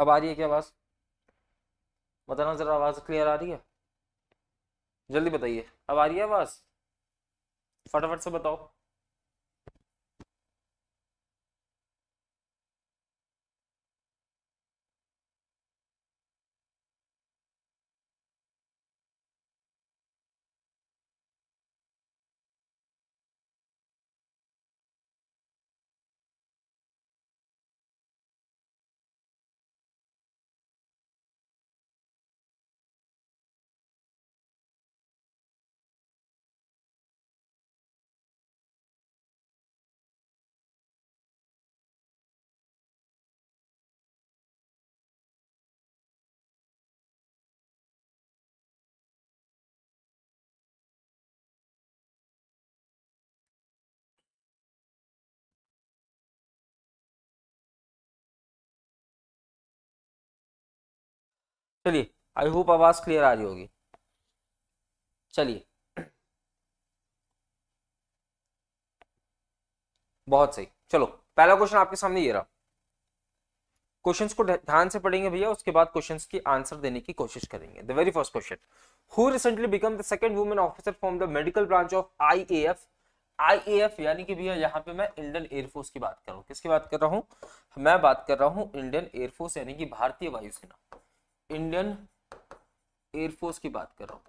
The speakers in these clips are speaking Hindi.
अब आ रही है क्या आवाज़ बताना ज़रा आवाज़ क्लियर आ रही है जल्दी बताइए अब आ रही है आवाज़ फटाफट से बताओ चलिए आई होप आवाज़ क्लियर आ रही होगी चलिए बहुत सही चलो पहला क्वेश्चन आपके सामने ये रहा क्वेश्चंस को ध्यान से पढ़ेंगे भैया उसके बाद क्वेश्चंस की आंसर देने की कोशिश करेंगे the very first question who recently become the second women officer from the medical branch of IAF IAF यानी कि भैया यहाँ पे मैं इंडियन एयरफोर्स की बात कर रहा हूँ किसकी बात कर रहा हूँ मैं बात कर रहा हूँ इंडियन एयरफोर्स यानी कि भारतीय वायुसेना इंडियन एयरफोर्स की बात कर रहा हूं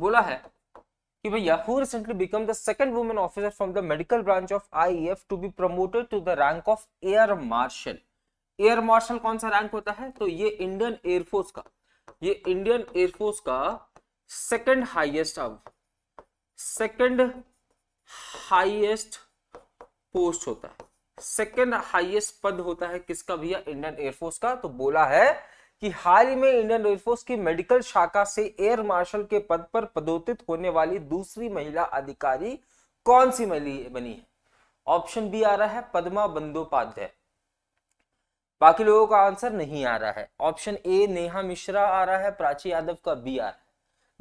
बोला है कि भैया who recently become the second women officer from the medical branch of IAF to be promoted to the rank of air marshal air marshal कौन सा रैंक होता है तो ये इंडियन एयरफोर्स का ये इंडियन एयरफोर्स का सेकंड हाईएस्ट अब सेकंड हाईएस्ट पोस्ट होता है सेकेंड हाईएस्ट पद होता है किसका भैया इंडियन एयरफोर्स का तो बोला है कि हाल ही में इंडियन एयरफोर्स की मेडिकल शाखा से एयर मार्शल के पद पर पदोतित होने वाली दूसरी महिला अधिकारी कौन सी बनी है ऑप्शन बी आ रहा है पद्मा बंदोपाध्याय बाकी लोगों का आंसर नहीं आ रहा है ऑप्शन ए नेहा मिश्रा आ रहा है प्राची यादव का बी आ रहा है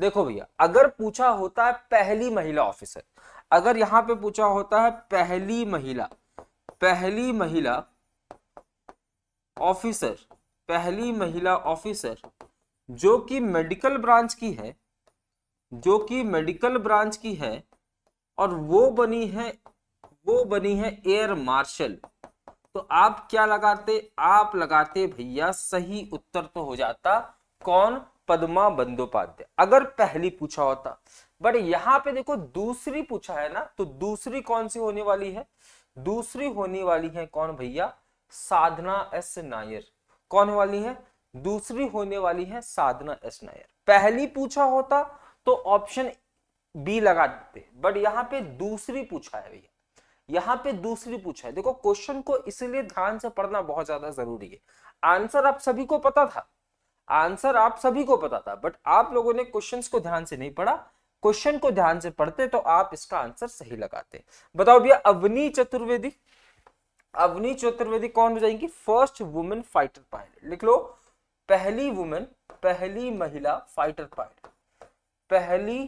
देखो भैया अगर पूछा होता है पहली महिला ऑफिसर अगर यहां पे पूछा होता है पहली महिला पहली महिला ऑफिसर पहली महिला ऑफिसर जो कि मेडिकल ब्रांच की है जो कि मेडिकल ब्रांच की है और वो बनी है वो बनी है एयर मार्शल तो आप क्या लगाते आप लगाते भैया सही उत्तर तो हो जाता कौन पद्मा बंदोपाध्याय अगर पहली पूछा होता बट यहाँ पे देखो दूसरी पूछा है ना तो दूसरी कौन सी होने वाली है दूसरी होने वाली है कौन भैया साधना एस नायर कौन वाली है दूसरी होने वाली है साधना एस नायर पहली पूछा होता तो ऑप्शन बी लगा देते बट यहाँ पे दूसरी पूछा है भैया यहाँ पे दूसरी पूछा है देखो क्वेश्चन को इसलिए ध्यान से पढ़ना बहुत ज्यादा जरूरी है आंसर आप सभी को पता था आंसर आप सभी को पता था बट आप लोगों ने क्वेश्चंस को ध्यान से नहीं पढ़ा क्वेश्चन को ध्यान से पढ़ते तो आप इसका आंसर सही लगाते बताओ भैया अवनी चतुर्वेदी अवनी चतुर्वेदी कौन हो जाएंगी फर्स्ट वुमेन फाइटर पायलट लिख लो पहली वुमेन पहली महिला फाइटर पायलट पहली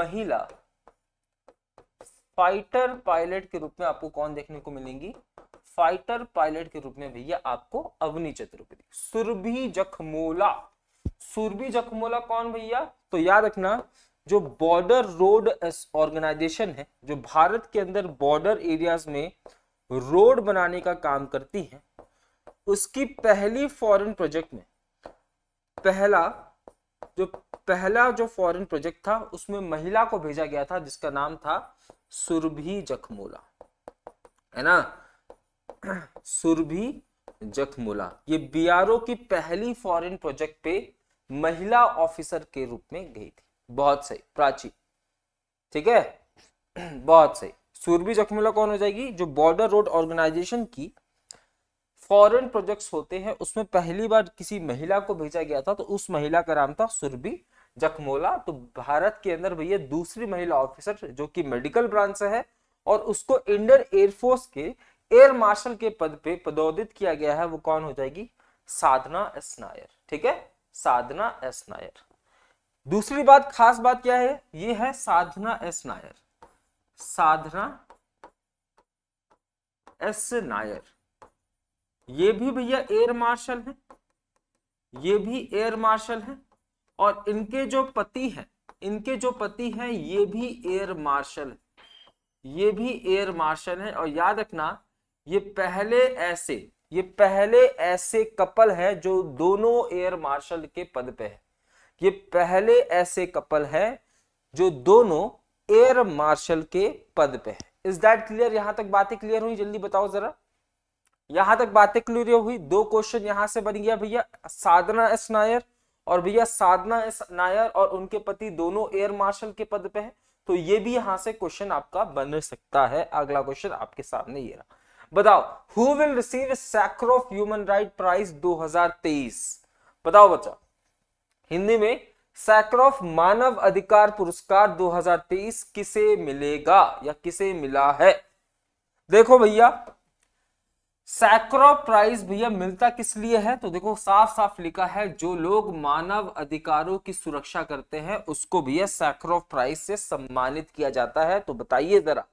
महिला फाइटर पायलट के रूप में आपको कौन देखने को मिलेंगी फाइटर पायलट के रूप में भैया आपको अवनी चतुर्वेदी सुरभि जखमोला सुरभि जखमोला कौन भैया तो याद रखना जो बॉर्डर रोड ऑर्गेनाइजेशन है जो भारत के अंदर बॉर्डर एरियाज में रोड बनाने का काम करती है उसकी पहली फॉरेन प्रोजेक्ट में पहला जो पहला जो फॉरेन प्रोजेक्ट था उसमें महिला को भेजा गया था जिसका नाम था सुरभि जखमोला है ना सुरभि जखमोला ये बीआरओ की पहली फॉरेन प्रोजेक्ट पे महिला ऑफिसर के रूप में गई थी बहुत सही प्राची ठीक है बहुत सही सूरबी जखमीला कौन हो जाएगी जो बॉर्डर रोड ऑर्गेनाइजेशन की फॉरेन प्रोजेक्ट्स होते हैं उसमें पहली बार किसी महिला को भेजा गया था तो उस महिला का नाम था सुरभि जखमोला तो भारत के अंदर भैया दूसरी महिला ऑफिसर जो कि मेडिकल ब्रांच से है और उसको इंडियन एयरफोर्स के एयर मार्शल के पद पे पदोदित किया गया है वो कौन हो जाएगी साधना एस नायर ठीक है साधना एस नायर दूसरी बात खास बात क्या है ये है साधना एस नायर साधना एस नायर ये भी भैया एयर मार्शल है ये भी एयर मार्शल है और इनके जो पति हैं इनके जो पति हैं ये भी एयर मार्शल है ये भी एयर मार्शल है और याद रखना ये पहले ऐसे ये पहले ऐसे कपल है जो दोनों एयर मार्शल के पद पे है ये पहले ऐसे कपल है जो दोनों एयर मार्शल के पद पे है इज दैट क्लियर यहां तक बातें क्लियर हुई जल्दी बताओ जरा यहां तक बातें क्लियर हुई दो क्वेश्चन यहां से बन गया भैया साधना एस नायर और भैया साधना एस नायर और उनके पति दोनों एयर मार्शल के पद पे है तो ये भी यहां से क्वेश्चन आपका बन सकता है अगला क्वेश्चन आपके सामने ये रहा बताओ who will receive of human right prize दो बताओ बच्चा हिंदी में सैक्रोफ मानव अधिकार पुरस्कार 2023 किसे मिलेगा या किसे मिला है देखो भैया सैक्रो प्राइज भैया मिलता किस लिए है तो देखो साफ साफ लिखा है जो लोग मानव अधिकारों की सुरक्षा करते हैं उसको भैया सैक्रो प्राइज से सम्मानित किया जाता है तो बताइए जरा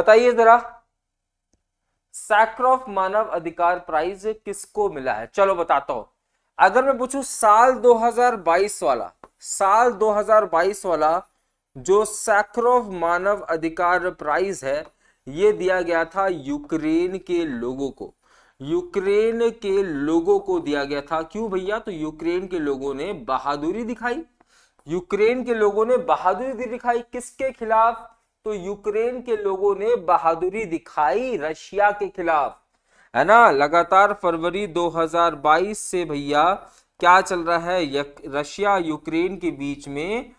बताइए जरा सैक्रोफ मानव अधिकार प्राइज किसको मिला है चलो बताता हूं अगर मैं पूछू साल 2022 वाला साल 2022 वाला जो सैक्रोव मानव अधिकार प्राइज है ये दिया गया था यूक्रेन के लोगों को यूक्रेन के लोगों को दिया गया था क्यों भैया तो यूक्रेन के लोगों ने बहादुरी दिखाई यूक्रेन के लोगों ने बहादुरी दिखाई किसके खिलाफ तो यूक्रेन के लोगों ने बहादुरी दिखाई रशिया के खिलाफ है ना लगातार फरवरी 2022 से भैया क्या चल रहा है रशिया यूक्रेन के बीच में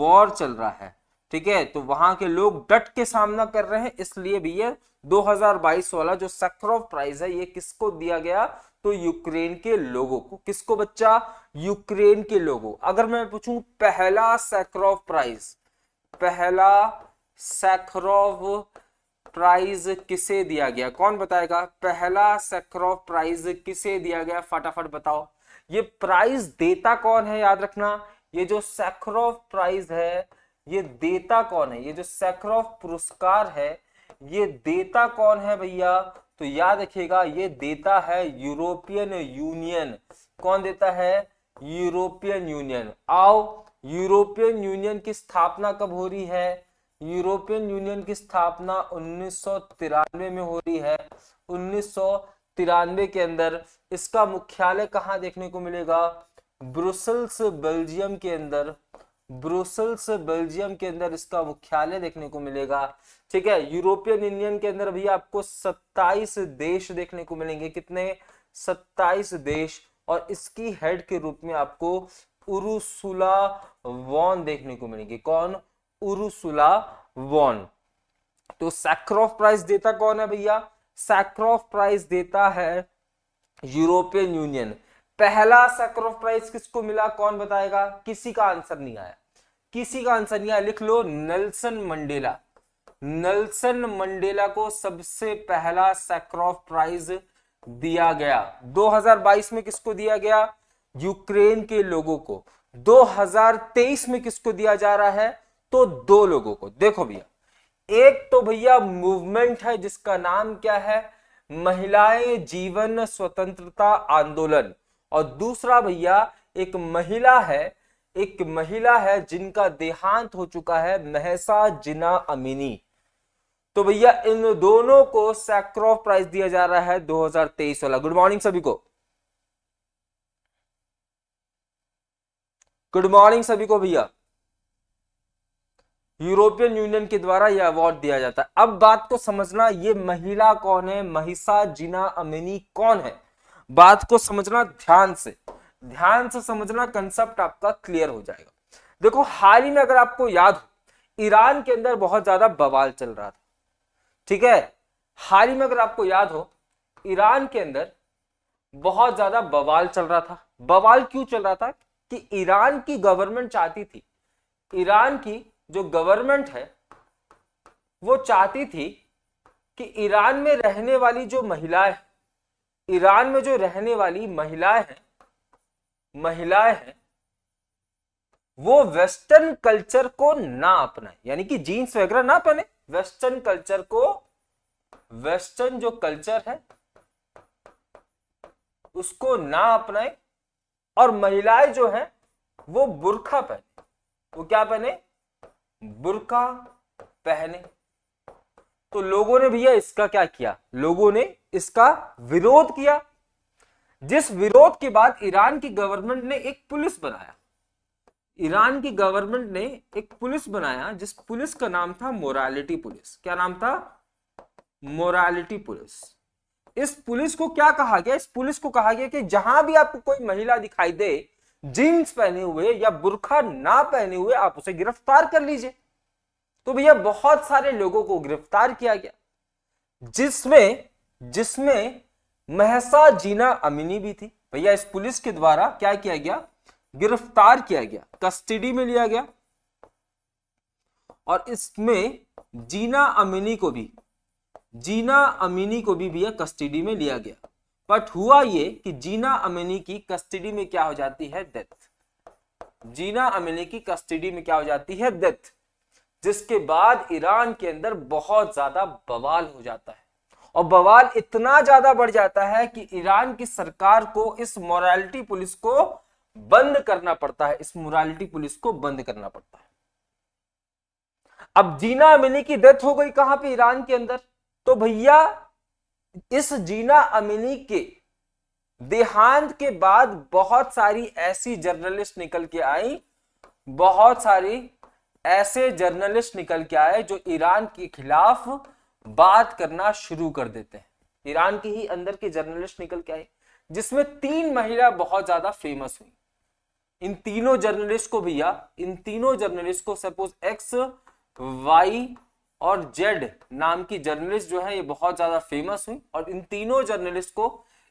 वॉर चल रहा है ठीक है तो वहां के लोग डट के सामना कर रहे हैं इसलिए भैया 2022 वाला जो सखरोव प्राइज है ये किसको दिया गया तो यूक्रेन के लोगों को किसको बच्चा यूक्रेन के लोगों अगर मैं पूछूं पहला सैक्रॉफ प्राइज पहला सैक्रॉफ प्राइज किसे दिया गया कौन बताएगा पहला सक्रॉव प्राइज किसे दिया गया फटाफट बताओ ये प्राइज देता कौन है याद रखना ये जो सैक्रोव प्राइज है ये देता कौन है ये जो सैक्रोव पुरस्कार है ये देता कौन है भैया तो याद रखिएगा ये देता है यूरोपियन यूनियन कौन देता है यूरोपियन यूनियन आओ यूरोपियन यूनियन की स्थापना कब हो रही है यूरोपियन यूनियन की स्थापना उन्नीस में हो रही है उन्नीस के अंदर इसका मुख्यालय कहाँ देखने को मिलेगा ब्रुसल्स बेल्जियम के अंदर ब्रुसल्स बेल्जियम के अंदर इसका मुख्यालय देखने को मिलेगा ठीक है यूरोपियन यूनियन के अंदर भी आपको 27 देश देखने को मिलेंगे कितने 27 देश और इसकी हेड के रूप में आपको उरुसुला वॉन देखने को मिलेंगे कौन उरुसुला वॉन तो सैक्रोफ प्राइज देता कौन है भैया सैक्रोफ प्राइज देता है यूरोपियन यूनियन पहला सैक्रोफ प्राइज किसको मिला कौन बताएगा किसी का आंसर नहीं आया किसी का आंसर नहीं आया लिख लो नेल्सन मंडेला नेल्सन मंडेला को सबसे पहला सैक्रोफ प्राइज दिया गया 2022 में किसको दिया गया यूक्रेन के लोगों को 2023 में किसको दिया जा रहा है तो दो लोगों को देखो भैया एक तो भैया मूवमेंट है जिसका नाम क्या है महिलाएं जीवन स्वतंत्रता आंदोलन और दूसरा भैया एक महिला है एक महिला है जिनका देहांत हो चुका है महसा जिना अमीनी तो भैया इन दोनों को सैक्रॉफ प्राइज दिया जा रहा है 2023 वाला गुड मॉर्निंग सभी को गुड मॉर्निंग सभी को भैया यूरोपियन यूनियन के द्वारा यह अवार्ड दिया जाता है अब बात को समझना ये महिला कौन है महिषा जिना अमिनी कौन है बात को समझना ध्यान से ध्यान से समझना कंसेप्ट आपका क्लियर हो जाएगा देखो हाल ही में अगर आपको याद हो ईरान के अंदर बहुत ज्यादा बवाल चल रहा था ठीक है हाल ही में अगर आपको याद हो ईरान के अंदर बहुत ज्यादा बवाल चल रहा था बवाल क्यों चल रहा था कि ईरान की गवर्नमेंट चाहती थी ईरान की जो गवर्नमेंट है वो चाहती थी कि ईरान में रहने वाली जो महिलाएं ईरान में जो रहने वाली महिलाएं हैं महिलाएं हैं वो वेस्टर्न कल्चर को ना अपनाए यानी कि जीन्स वगैरह ना पहने वेस्टर्न कल्चर को वेस्टर्न जो कल्चर है उसको ना अपनाए और महिलाएं जो है वो बुरखा पहने वो क्या पहने बुरका पहने तो लोगों ने भैया इसका क्या किया लोगों ने इसका विरोध किया जिस विरोध के बाद ईरान की गवर्नमेंट ने एक पुलिस बनाया ईरान की गवर्नमेंट ने एक पुलिस बनाया जिस पुलिस का नाम था मोरालिटी पुलिस क्या नाम था मोरालिटी पुलिस इस पुलिस को क्या कहा गया इस पुलिस को कहा गया कि जहां भी आपको कोई महिला दिखाई दे जींस पहने हुए या बुरखा ना पहने हुए आप उसे गिरफ्तार कर लीजिए तो भैया बहुत सारे लोगों को गिरफ्तार किया गया जिसमें जिसमें महसा जीना अमीनी भी थी भैया इस पुलिस के द्वारा क्या किया गया गिरफ्तार किया गया कस्टडी में लिया गया और इसमें जीना अमीनी को भी जीना अमीनी को भी भैया कस्टडी में लिया गया बट हुआ ये कि जीना अमिनी की कस्टडी में क्या हो जाती है डेथ जीना अमिनी की कस्टडी में क्या हो जाती है डेथ जिसके बाद ईरान के अंदर बहुत ज्यादा बवाल हो जाता है और बवाल इतना ज्यादा बढ़ जाता है कि ईरान की सरकार को इस मोरालिटी पुलिस को बंद करना पड़ता है इस मोरालिटी पुलिस को बंद करना पड़ता है अब जीना अमेनी की डेथ हो गई कहां पे ईरान के अंदर तो भैया इस जीना अमिनी के देहांत के बाद बहुत सारी ऐसी जर्नलिस्ट निकल के आई बहुत सारी ऐसे जर्नलिस्ट निकल के आए जो ईरान के खिलाफ बात करना शुरू कर देते हैं ईरान के ही अंदर के जर्नलिस्ट निकल के आए जिसमें तीन महिला बहुत ज्यादा फेमस हुई इन तीनों जर्नलिस्ट को भैया इन तीनों जर्नलिस्ट को सपोज एक्स वाई और जेड नाम की जर्नलिस्ट जो है ये बहुत ज्यादा फेमस हुई और इन तीनों जर्नलिस्ट को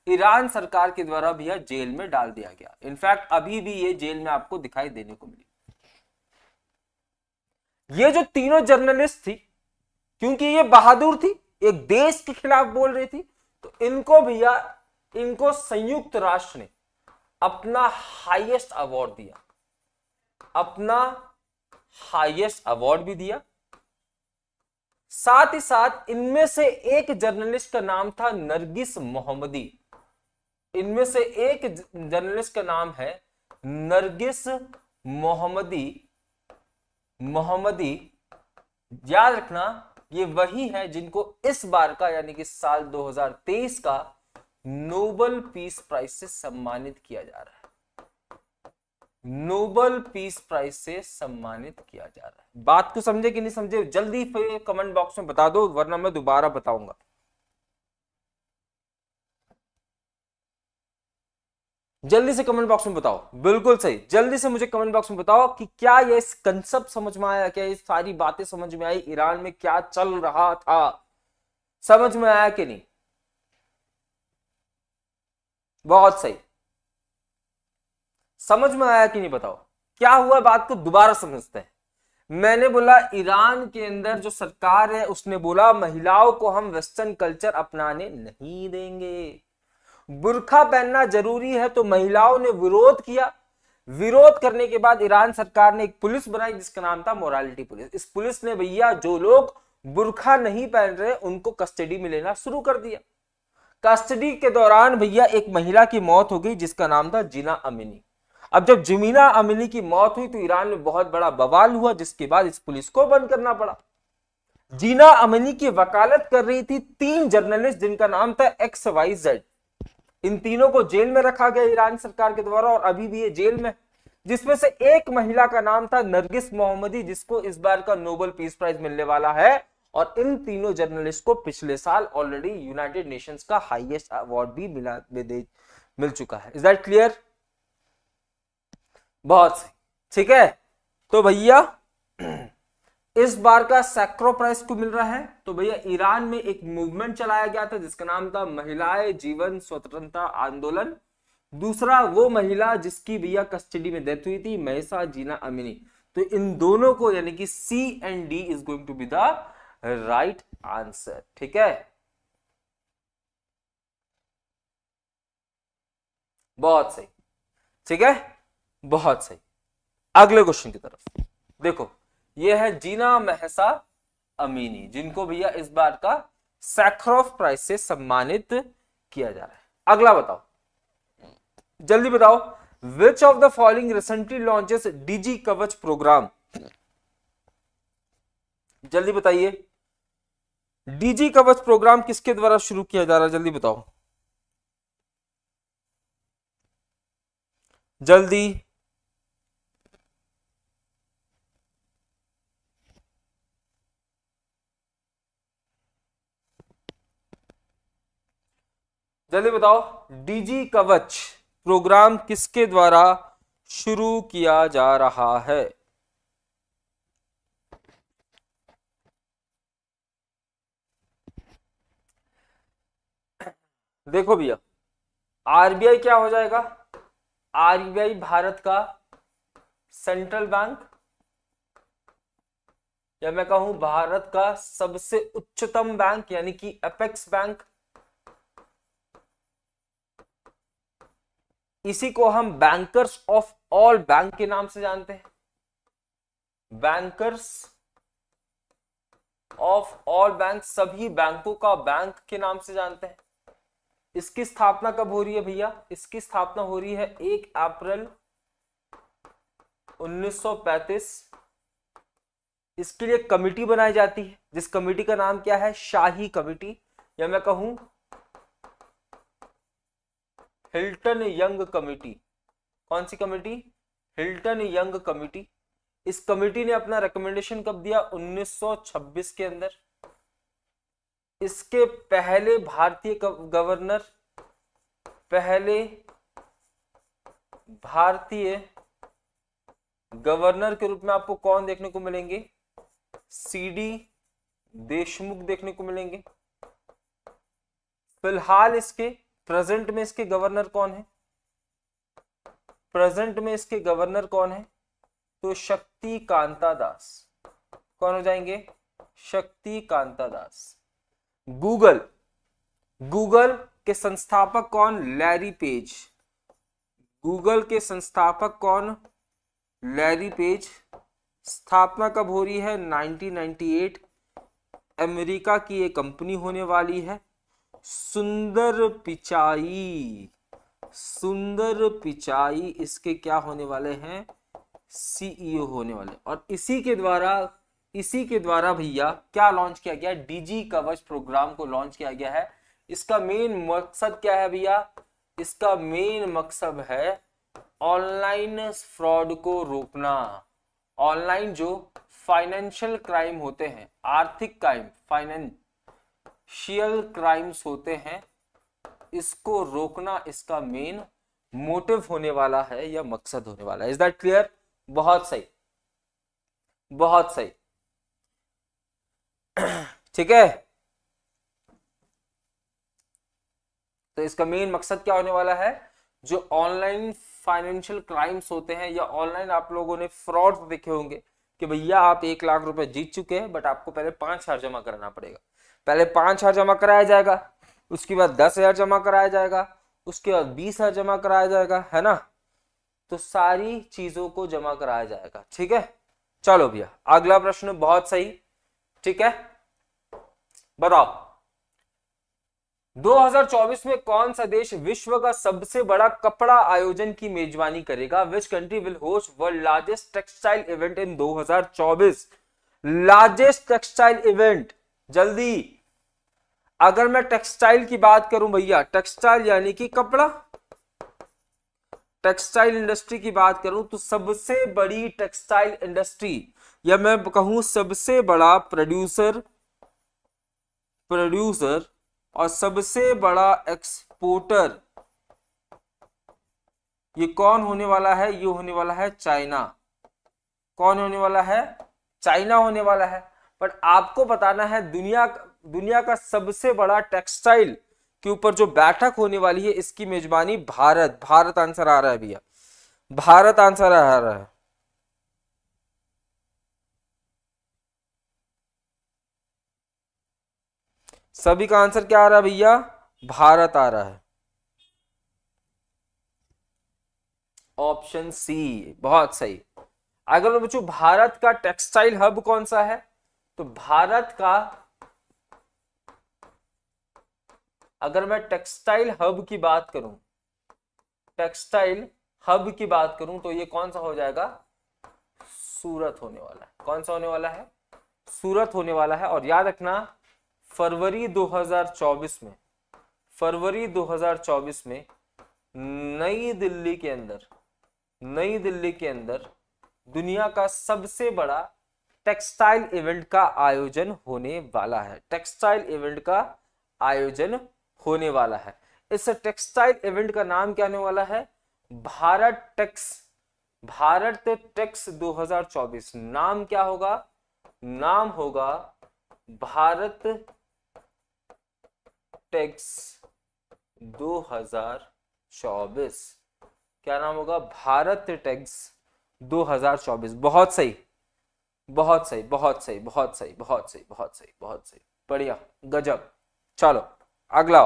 ईरान सरकार के द्वारा भी जेल में डाल दिया गया इनफैक्ट अभी भी ये जेल में आपको दिखाई देने को मिली ये जो तीनों जर्नलिस्ट थी क्योंकि ये बहादुर थी एक देश के खिलाफ बोल रही थी तो इनको भैया इनको संयुक्त राष्ट्र ने अपना हाईएस्ट अवार्ड दिया अपना हाईएस्ट अवार्ड भी दिया साथ ही साथ इनमें से एक जर्नलिस्ट का नाम था नरगिस मोहम्मदी इनमें से एक जर्नलिस्ट का नाम है नरगिस मोहम्मदी मोहम्मदी याद रखना ये वही है जिनको इस बार का यानी कि साल 2023 का नोबल पीस प्राइज से सम्मानित किया जा रहा है नोबल पीस प्राइज से सम्मानित किया जा रहा है बात को समझे कि नहीं समझे जल्दी कमेंट बॉक्स में बता दो वरना मैं दोबारा बताऊंगा जल्दी से कमेंट बॉक्स में बताओ बिल्कुल सही जल्दी से मुझे कमेंट बॉक्स में बताओ कि क्या ये कंसेप्ट समझ में आया क्या ये सारी बातें समझ में आई ईरान में क्या चल रहा था समझ में आया कि नहीं बहुत सही समझ में आया कि नहीं बताओ क्या हुआ बात को दोबारा समझते हैं मैंने बोला ईरान के अंदर जो सरकार है उसने बोला महिलाओं को हम वेस्टर्न कल्चर अपनाने नहीं देंगे बुरखा पहनना जरूरी है तो महिलाओं ने विरोध किया विरोध करने के बाद ईरान सरकार ने एक पुलिस बनाई जिसका नाम था मोरालिटी पुलिस इस पुलिस ने भैया जो लोग बुरखा नहीं पहन रहे उनको कस्टडी में लेना शुरू कर दिया कस्टडी के दौरान भैया एक महिला की मौत हो गई जिसका नाम था जीना अमिनी अब जब जमीना अमली की मौत हुई तो ईरान में बहुत बड़ा बवाल हुआ जिसके बाद इस पुलिस को बंद करना पड़ा जीना अमनी की वकालत कर रही थी तीन जर्नलिस्ट जिनका नाम था एक्स वाई जेड इन तीनों को जेल में रखा गया ईरान सरकार के द्वारा और अभी भी ये जेल में जिसमें से एक महिला का नाम था नरगिस मोहम्मदी जिसको इस बार का नोबेल पीस प्राइज मिलने वाला है और इन तीनों जर्नलिस्ट को पिछले साल ऑलरेडी यूनाइटेड नेशंस का हाईएस्ट अवार्ड भी मिला मिल चुका है इज दैट क्लियर बहुत सही ठीक है तो भैया इस बार का सैक्रो प्राइस को मिल रहा है तो भैया ईरान में एक मूवमेंट चलाया गया था जिसका नाम था महिलाएं जीवन स्वतंत्रता आंदोलन दूसरा वो महिला जिसकी भैया कस्टडी में डेथ हुई थी महसा जीना अमिनी तो इन दोनों को यानी कि C and D is going to be the right answer ठीक है बहुत सही ठीक है बहुत सही अगले क्वेश्चन की तरफ देखो ये है जीना महसा अमीनी जिनको भैया इस बार का सैक्रोफ प्राइज से सम्मानित किया जा रहा है अगला बताओ जल्दी बताओ which of the following recently launches digi Kavach program जल्दी बताइए डीजी कवच प्रोग्राम किसके द्वारा शुरू किया जा रहा है जल्दी बताओ जल्दी जल्दी बताओ डीजी कवच प्रोग्राम किसके द्वारा शुरू किया जा रहा है देखो भैया आरबीआई क्या हो जाएगा आरबीआई भारत का सेंट्रल बैंक या मैं कहूं भारत का सबसे उच्चतम बैंक यानी कि अपेक्स बैंक इसी को हम बैंकर्स ऑफ ऑल बैंक के नाम से जानते हैं बैंकर्स ऑफ ऑल बैंक सभी बैंकों का बैंक के नाम से जानते हैं इसकी स्थापना कब हो रही है भैया इसकी स्थापना हो रही है एक अप्रैल 1935 इसके लिए कमेटी बनाई जाती है जिस कमेटी का नाम क्या है शाही कमेटी या मैं कहूं हिल्टन यंग कमेटी कौन सी कमेटी हिल्टन यंग कमेटी इस कमेटी ने अपना रिकमेंडेशन कब दिया 1926 के अंदर इसके पहले भारतीय गवर्नर पहले भारतीय गवर्नर के रूप में आपको कौन देखने को मिलेंगे सीडी देशमुख देखने को मिलेंगे फिलहाल इसके प्रेजेंट में इसके गवर्नर कौन है प्रेजेंट में इसके गवर्नर कौन है तो शक्ति कांता दास कौन हो जाएंगे शक्ति कांता दास गूगल गूगल के संस्थापक कौन लैरी पेज गूगल के संस्थापक कौन लैरी पेज स्थापना कब हो रही है 1998 अमेरिका की ये कंपनी होने वाली है सुंदर पिचाई सुंदर पिचाई इसके क्या होने वाले हैं सीईओ e होने वाले और इसी के द्वारा इसी के द्वारा भैया क्या लॉन्च किया गया डीजी कवच प्रोग्राम को लॉन्च किया गया है इसका मेन मकसद क्या है भैया इसका मेन मकसद है ऑनलाइन फ्रॉड को रोकना ऑनलाइन जो फाइनेंशियल क्राइम होते हैं आर्थिक क्राइम फाइनेंस शेयर क्राइम्स होते हैं इसको रोकना इसका मेन मोटिव होने वाला है या मकसद होने वाला है इज दैट क्लियर बहुत सही बहुत सही ठीक है तो इसका मेन मकसद क्या होने वाला है जो ऑनलाइन फाइनेंशियल क्राइम्स होते हैं या ऑनलाइन आप लोगों ने फ्रॉड देखे होंगे कि भैया आप एक लाख रुपए जीत चुके हैं बट आपको पहले पांच हजार जमा करना पड़ेगा पहले पाँच हज़ार जमा कराया जाएगा उसके बाद दस हज़ार जमा कराया जाएगा उसके बाद बीस हज़ार जमा कराया जाएगा है ना तो सारी चीज़ों को जमा कराया जाएगा ठीक है चलो भैया अगला प्रश्न बहुत सही ठीक है बताओ 2024 में कौन सा देश विश्व का सबसे बड़ा कपड़ा आयोजन की मेजबानी करेगा which country will host world largest textile event in 2024 largest textile event जल्दी अगर मैं टेक्सटाइल की बात करूं भैया टेक्सटाइल यानी कि कपड़ा टेक्सटाइल इंडस्ट्री की बात करूं तो सबसे बड़ी टेक्सटाइल इंडस्ट्री या मैं कहूं सबसे बड़ा प्रोड्यूसर प्रोड्यूसर और सबसे बड़ा एक्सपोर्टर ये कौन होने वाला है ये होने वाला है चाइना कौन होने वाला है चाइना होने वाला है बट आपको बताना है दुनिया दुनिया का सबसे बड़ा टेक्सटाइल के ऊपर जो बैठक होने वाली है इसकी मेजबानी भारत भारत आंसर आ रहा है भैया भारत आंसर आ रहा है सभी का आंसर क्या आ रहा है भैया भारत आ रहा है ऑप्शन सी बहुत सही अगर बच्चों भारत का टेक्सटाइल हब कौन सा है तो भारत का अगर मैं टेक्सटाइल हब की बात करूं टेक्सटाइल हब की बात करूं तो ये कौन सा हो जाएगा सूरत होने वाला है कौन सा होने वाला है सूरत होने वाला है और याद रखना फरवरी 2024 में फरवरी 2024 में नई दिल्ली के अंदर नई दिल्ली के अंदर दुनिया का सबसे बड़ा टेक्सटाइल इवेंट का आयोजन होने वाला है टेक्सटाइल इवेंट का आयोजन होने वाला है इस टेक्सटाइल इवेंट का नाम क्या होने वाला है भारत टेक्स भारत टेक्स 2024 नाम क्या होगा नाम होगा भारत टेक्स 2024 क्या नाम होगा भारत टेक्स 2024 बहुत सही बहुत सही बहुत सही बहुत सही बहुत सही बहुत सही बहुत सही बढ़िया गजब चलो अगला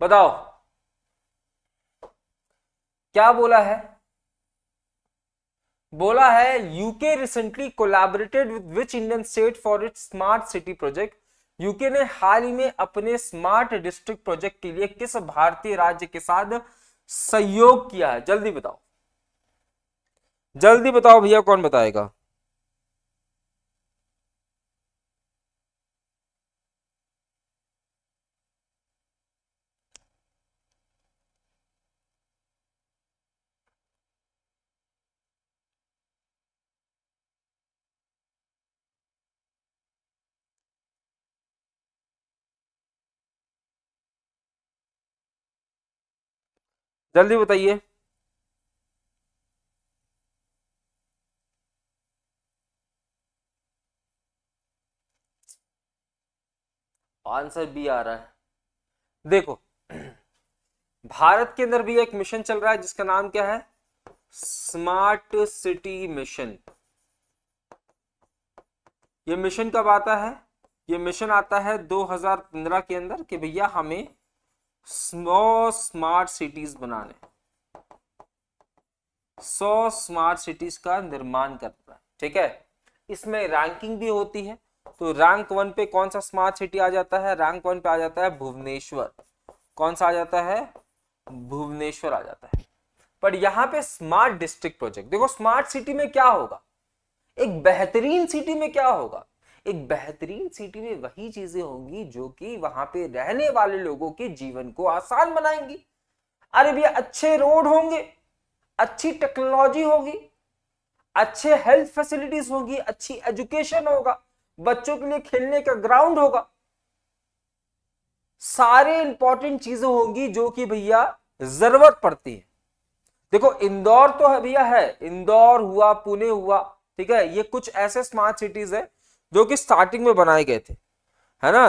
बताओ क्या बोला है बोला है UK recently collaborated with which Indian state for its smart city project UK ने हाल ही में अपने स्मार्ट डिस्ट्रिक्ट प्रोजेक्ट के लिए किस भारतीय राज्य के साथ सहयोग किया है जल्दी बताओ जल्दी बताओ भैया कौन बताएगा जल्दी बताइए आंसर बी आ रहा है देखो भारत के अंदर भी एक मिशन चल रहा है जिसका नाम क्या है स्मार्ट सिटी मिशन ये मिशन कब आता है ये मिशन आता है 2015 के अंदर कि भैया हमें सौ स्मार्ट सिटीज बनाने सौ स्मार्ट सिटीज का निर्माण करना ठीक है इसमें रैंकिंग भी होती है तो रैंक वन पे कौन सा स्मार्ट सिटी आ जाता है रैंक वन पे आ जाता है भुवनेश्वर कौन सा आ जाता है भुवनेश्वर आ जाता है पर यहां पे स्मार्ट डिस्ट्रिक्ट प्रोजेक्ट देखो स्मार्ट सिटी में क्या होगा एक बेहतरीन सिटी में क्या होगा एक बेहतरीन सिटी में वही चीजें होंगी जो कि वहां पे रहने वाले लोगों के जीवन को आसान बनाएंगी अरे भैया अच्छे रोड होंगे अच्छी टेक्नोलॉजी होगी अच्छे हेल्थ फैसिलिटीज होगी अच्छी एजुकेशन होगा बच्चों के लिए खेलने का ग्राउंड होगा सारे इंपॉर्टेंट चीजें होंगी जो कि भैया जरूरत पड़ती है देखो इंदौर तो है भैया है इंदौर हुआ पुणे हुआ ठीक है ये कुछ ऐसे स्मार्ट सिटीज है जो कि स्टार्टिंग में बनाए गए थे है ना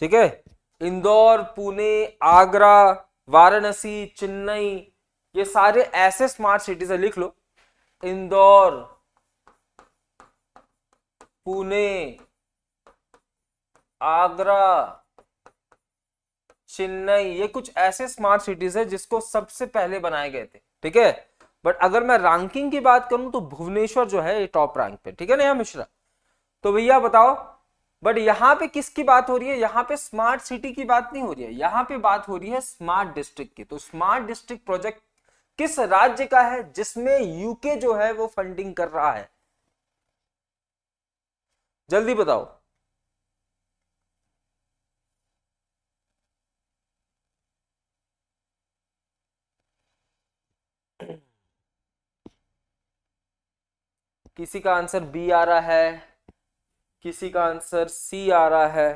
ठीक है इंदौर पुणे आगरा वाराणसी चेन्नई ये सारे ऐसे स्मार्ट सिटीज है लिख लो इंदौर पुणे आगरा चेन्नई ये कुछ ऐसे स्मार्ट सिटीज है जिसको सबसे पहले बनाए गए थे ठीक है बट अगर मैं रैंकिंग की बात करूं तो भुवनेश्वर जो है ये टॉप रैंक पे ठीक है नया मिश्रा तो भैया बताओ बट यहाँ पे किसकी बात हो रही है यहाँ पे स्मार्ट सिटी की बात नहीं हो रही है यहाँ पे बात हो रही है स्मार्ट डिस्ट्रिक्ट की तो स्मार्ट डिस्ट्रिक्ट प्रोजेक्ट किस राज्य का है जिसमें यूके जो है वो फंडिंग कर रहा है जल्दी बताओ किसी का आंसर बी आ रहा है किसी का आंसर सी आ रहा है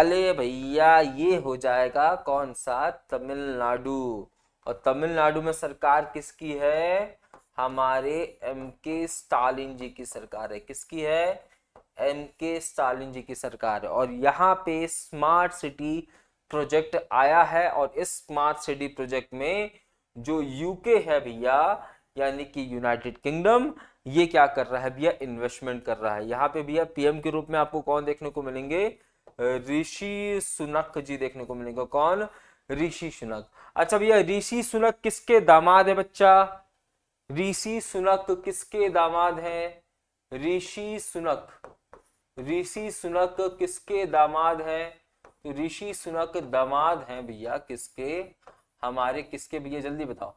अरे भैया ये हो जाएगा कौन सा तमिलनाडु और तमिलनाडु में सरकार किसकी है हमारे एम के स्टालिन जी की सरकार है किसकी है एम के स्टालिन जी की सरकार है और यहाँ पे स्मार्ट सिटी प्रोजेक्ट आया है और इस स्मार्ट सिटी प्रोजेक्ट में जो यूके है भैया यानी कि यूनाइटेड किंगडम ये क्या कर रहा है भैया इन्वेस्टमेंट कर रहा है यहाँ पे भैया पीएम के रूप में आपको कौन देखने को मिलेंगे ऋषि सुनक जी देखने को मिलेंगे कौन ऋषि सुनक अच्छा भैया ऋषि सुनक किसके दामाद है बच्चा ऋषि सुनक किसके दामाद है ऋषि सुनक ऋषि सुनक किसके दामाद है ऋषि सुनक दामाद है भैया किसके हमारे किसके भैया जल्दी बताओ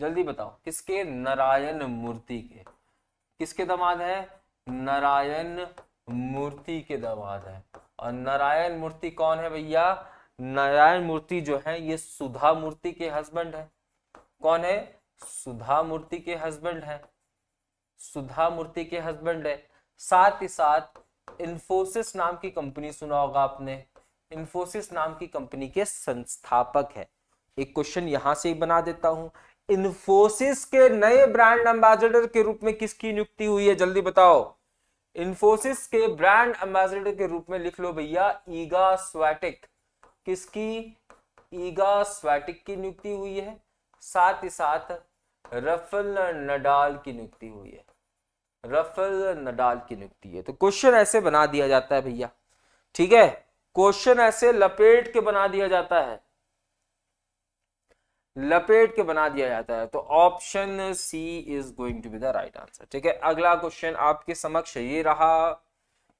जल्दी बताओ किसके नारायण मूर्ति के किसके दामाद है नारायण मूर्ति के दामाद है और नारायण मूर्ति कौन है भैया नारायण मूर्ति जो है ये सुधा मूर्ति के हस्बैंड है कौन है सुधा मूर्ति के हस्बैंड है सुधा मूर्ति के हस्बैंड है साथ ही साथ इन्फोसिस नाम की कंपनी सुना होगा आपने इन्फोसिस नाम की कंपनी के संस्थापक है एक क्वेश्चन यहां से ही बना देता हूं इन्फोसिस के नए ब्रांड एम्बेसडर के रूप में किसकी नियुक्ति हुई है जल्दी बताओ इन्फोसिस के ब्रांड एम्बेसडर के रूप में लिख लो भैया ईगा स्वैटिक किसकी ईगा स्वैटिक की नियुक्ति हुई है साथ ही साथ रफल नडाल की नियुक्ति हुई है रफल नडाल की नियुक्ति है तो क्वेश्चन ऐसे बना दिया जाता है भैया ठीक है क्वेश्चन ऐसे लपेट के बना दिया जाता है लपेट के बना दिया जाता है तो option C is going to be the right answer ठीक है अगला क्वेश्चन आपके समक्ष ये रहा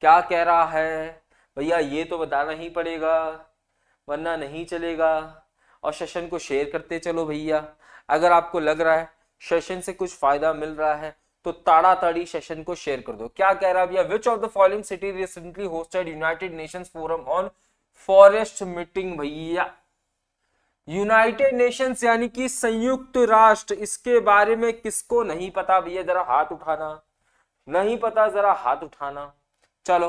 क्या कह रहा है भैया ये तो बताना ही पड़ेगा वरना नहीं चलेगा और सेशन को शेयर करते चलो भैया अगर आपको लग रहा है सेशन से कुछ फायदा मिल रहा है तो ताड़ा ताड़ी सेशन को शेयर कर दो क्या कह रहा है भैया which of the following city recently hosted United Nations forum on forest meeting भैया यूनाइटेड नेशंस यानी कि संयुक्त राष्ट्र इसके बारे में किसको नहीं पता भैया जरा हाथ उठाना नहीं पता जरा हाथ उठाना चलो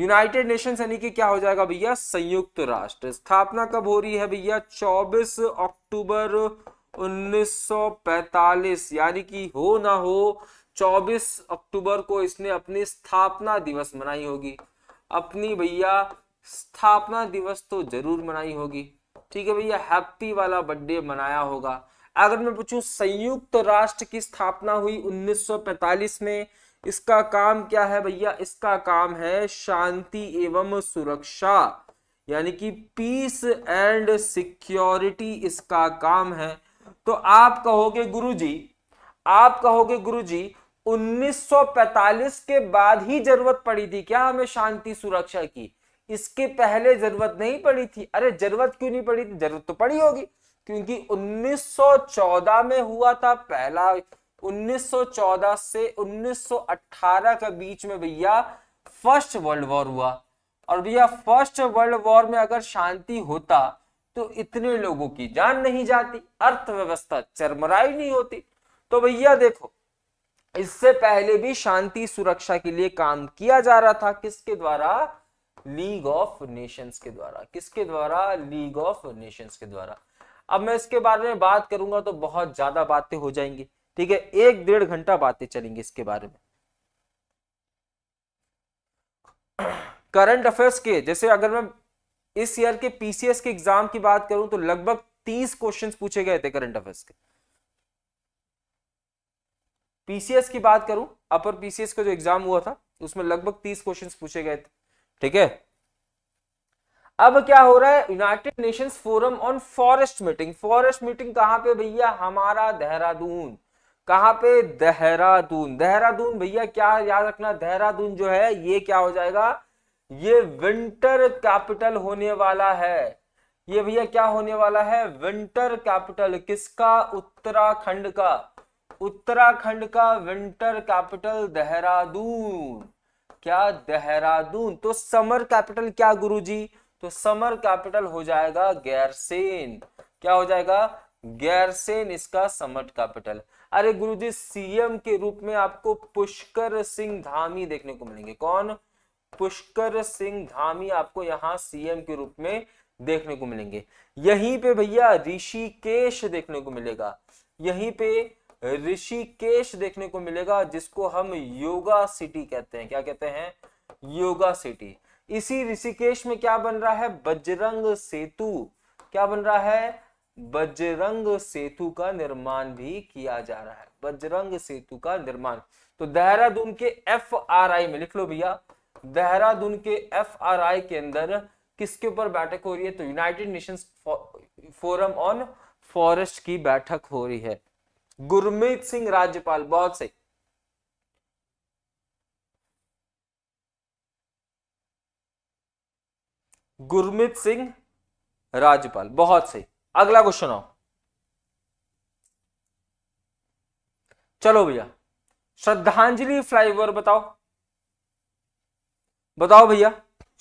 यूनाइटेड नेशन यानी कि क्या हो जाएगा भैया संयुक्त राष्ट्र स्थापना कब हो रही है भैया 24 अक्टूबर 1945 यानी कि हो ना हो 24 अक्टूबर को इसने अपनी स्थापना दिवस मनाई होगी अपनी भैया स्थापना दिवस तो जरूर मनाई होगी ठीक है भैया हैप्पी वाला बर्थडे मनाया होगा अगर मैं पूछूं संयुक्त राष्ट्र की स्थापना हुई 1945 में इसका काम क्या है भैया इसका काम है शांति एवं सुरक्षा यानी कि पीस एंड सिक्योरिटी इसका काम है तो आप कहोगे गुरुजी आप कहोगे गुरुजी 1945 के बाद ही जरूरत पड़ी थी क्या हमें शांति सुरक्षा की इसके पहले जरूरत नहीं पड़ी थी अरे जरूरत क्यों नहीं पड़ी थी जरूरत तो पड़ी होगी क्योंकि 1914 में हुआ था पहला 1914 से 1918 के बीच में भैया फर्स्ट वर्ल्ड वॉर हुआ और भैया फर्स्ट वर्ल्ड वॉर में अगर शांति होता तो इतने लोगों की जान नहीं जाती अर्थव्यवस्था चरमराई नहीं होती तो भैया देखो इससे पहले भी शांति सुरक्षा के लिए काम किया जा रहा था किसके द्वारा लीग ऑफ नेशंस के द्वारा किसके द्वारा लीग ऑफ नेशंस के द्वारा अब मैं इसके बारे में बात करूंगा तो बहुत ज्यादा बातें हो जाएंगी ठीक है एक डेढ़ घंटा बातें चलेंगी इसके बारे में करंट अफेयर्स के जैसे अगर मैं इस ईयर के पीसीएस के एग्जाम की बात करूं तो लगभग तीस क्वेश्चन पूछे गए थे करंट अफेयर्स के पीसीएस की बात करूं अपर पीसीएस का जो एग्जाम हुआ था उसमें लगभग तीस क्वेश्चन पूछे गए थे ठीक है अब क्या हो रहा है United Nations forum on forest meeting forest meeting कहां पे भैया हमारा देहरादून कहां पे देहरादून देहरादून भैया क्या याद रखना देहरादून जो है ये क्या हो जाएगा ये विंटर कैपिटल होने वाला है ये भैया क्या होने वाला है विंटर कैपिटल किसका उत्तराखंड का उत्तराखंड का विंटर कैपिटल देहरादून क्या देहरादून तो समर कैपिटल क्या गुरुजी तो समर कैपिटल हो जाएगा गैरसेन क्या हो जाएगा गैरसेन इसका समर कैपिटल अरे गुरुजी सीएम के रूप में आपको पुष्कर सिंह धामी देखने को मिलेंगे कौन पुष्कर सिंह धामी आपको यहाँ सीएम के रूप में देखने को मिलेंगे यहीं पे भैया ऋषिकेश देखने को मिलेगा यहीं पे ऋषिकेश देखने को मिलेगा जिसको हम योगा सिटी कहते हैं क्या कहते हैं योगा सिटी इसी ऋषिकेश में क्या बन रहा है बजरंग सेतु क्या बन रहा है बजरंग सेतु का निर्माण भी किया जा रहा है बजरंग सेतु का निर्माण तो देहरादून के एफ आर आई में लिख लो भैया देहरादून के एफ आर आई के अंदर किसके ऊपर बैठक हो रही है तो United Nations forum on forest की बैठक हो रही है गुरमीत सिंह राज्यपाल बहुत सही गुरमीत सिंह राज्यपाल बहुत सही अगला क्वेश्चन आओ चलो भैया श्रद्धांजलि फ्लाईओवर बताओ बताओ भैया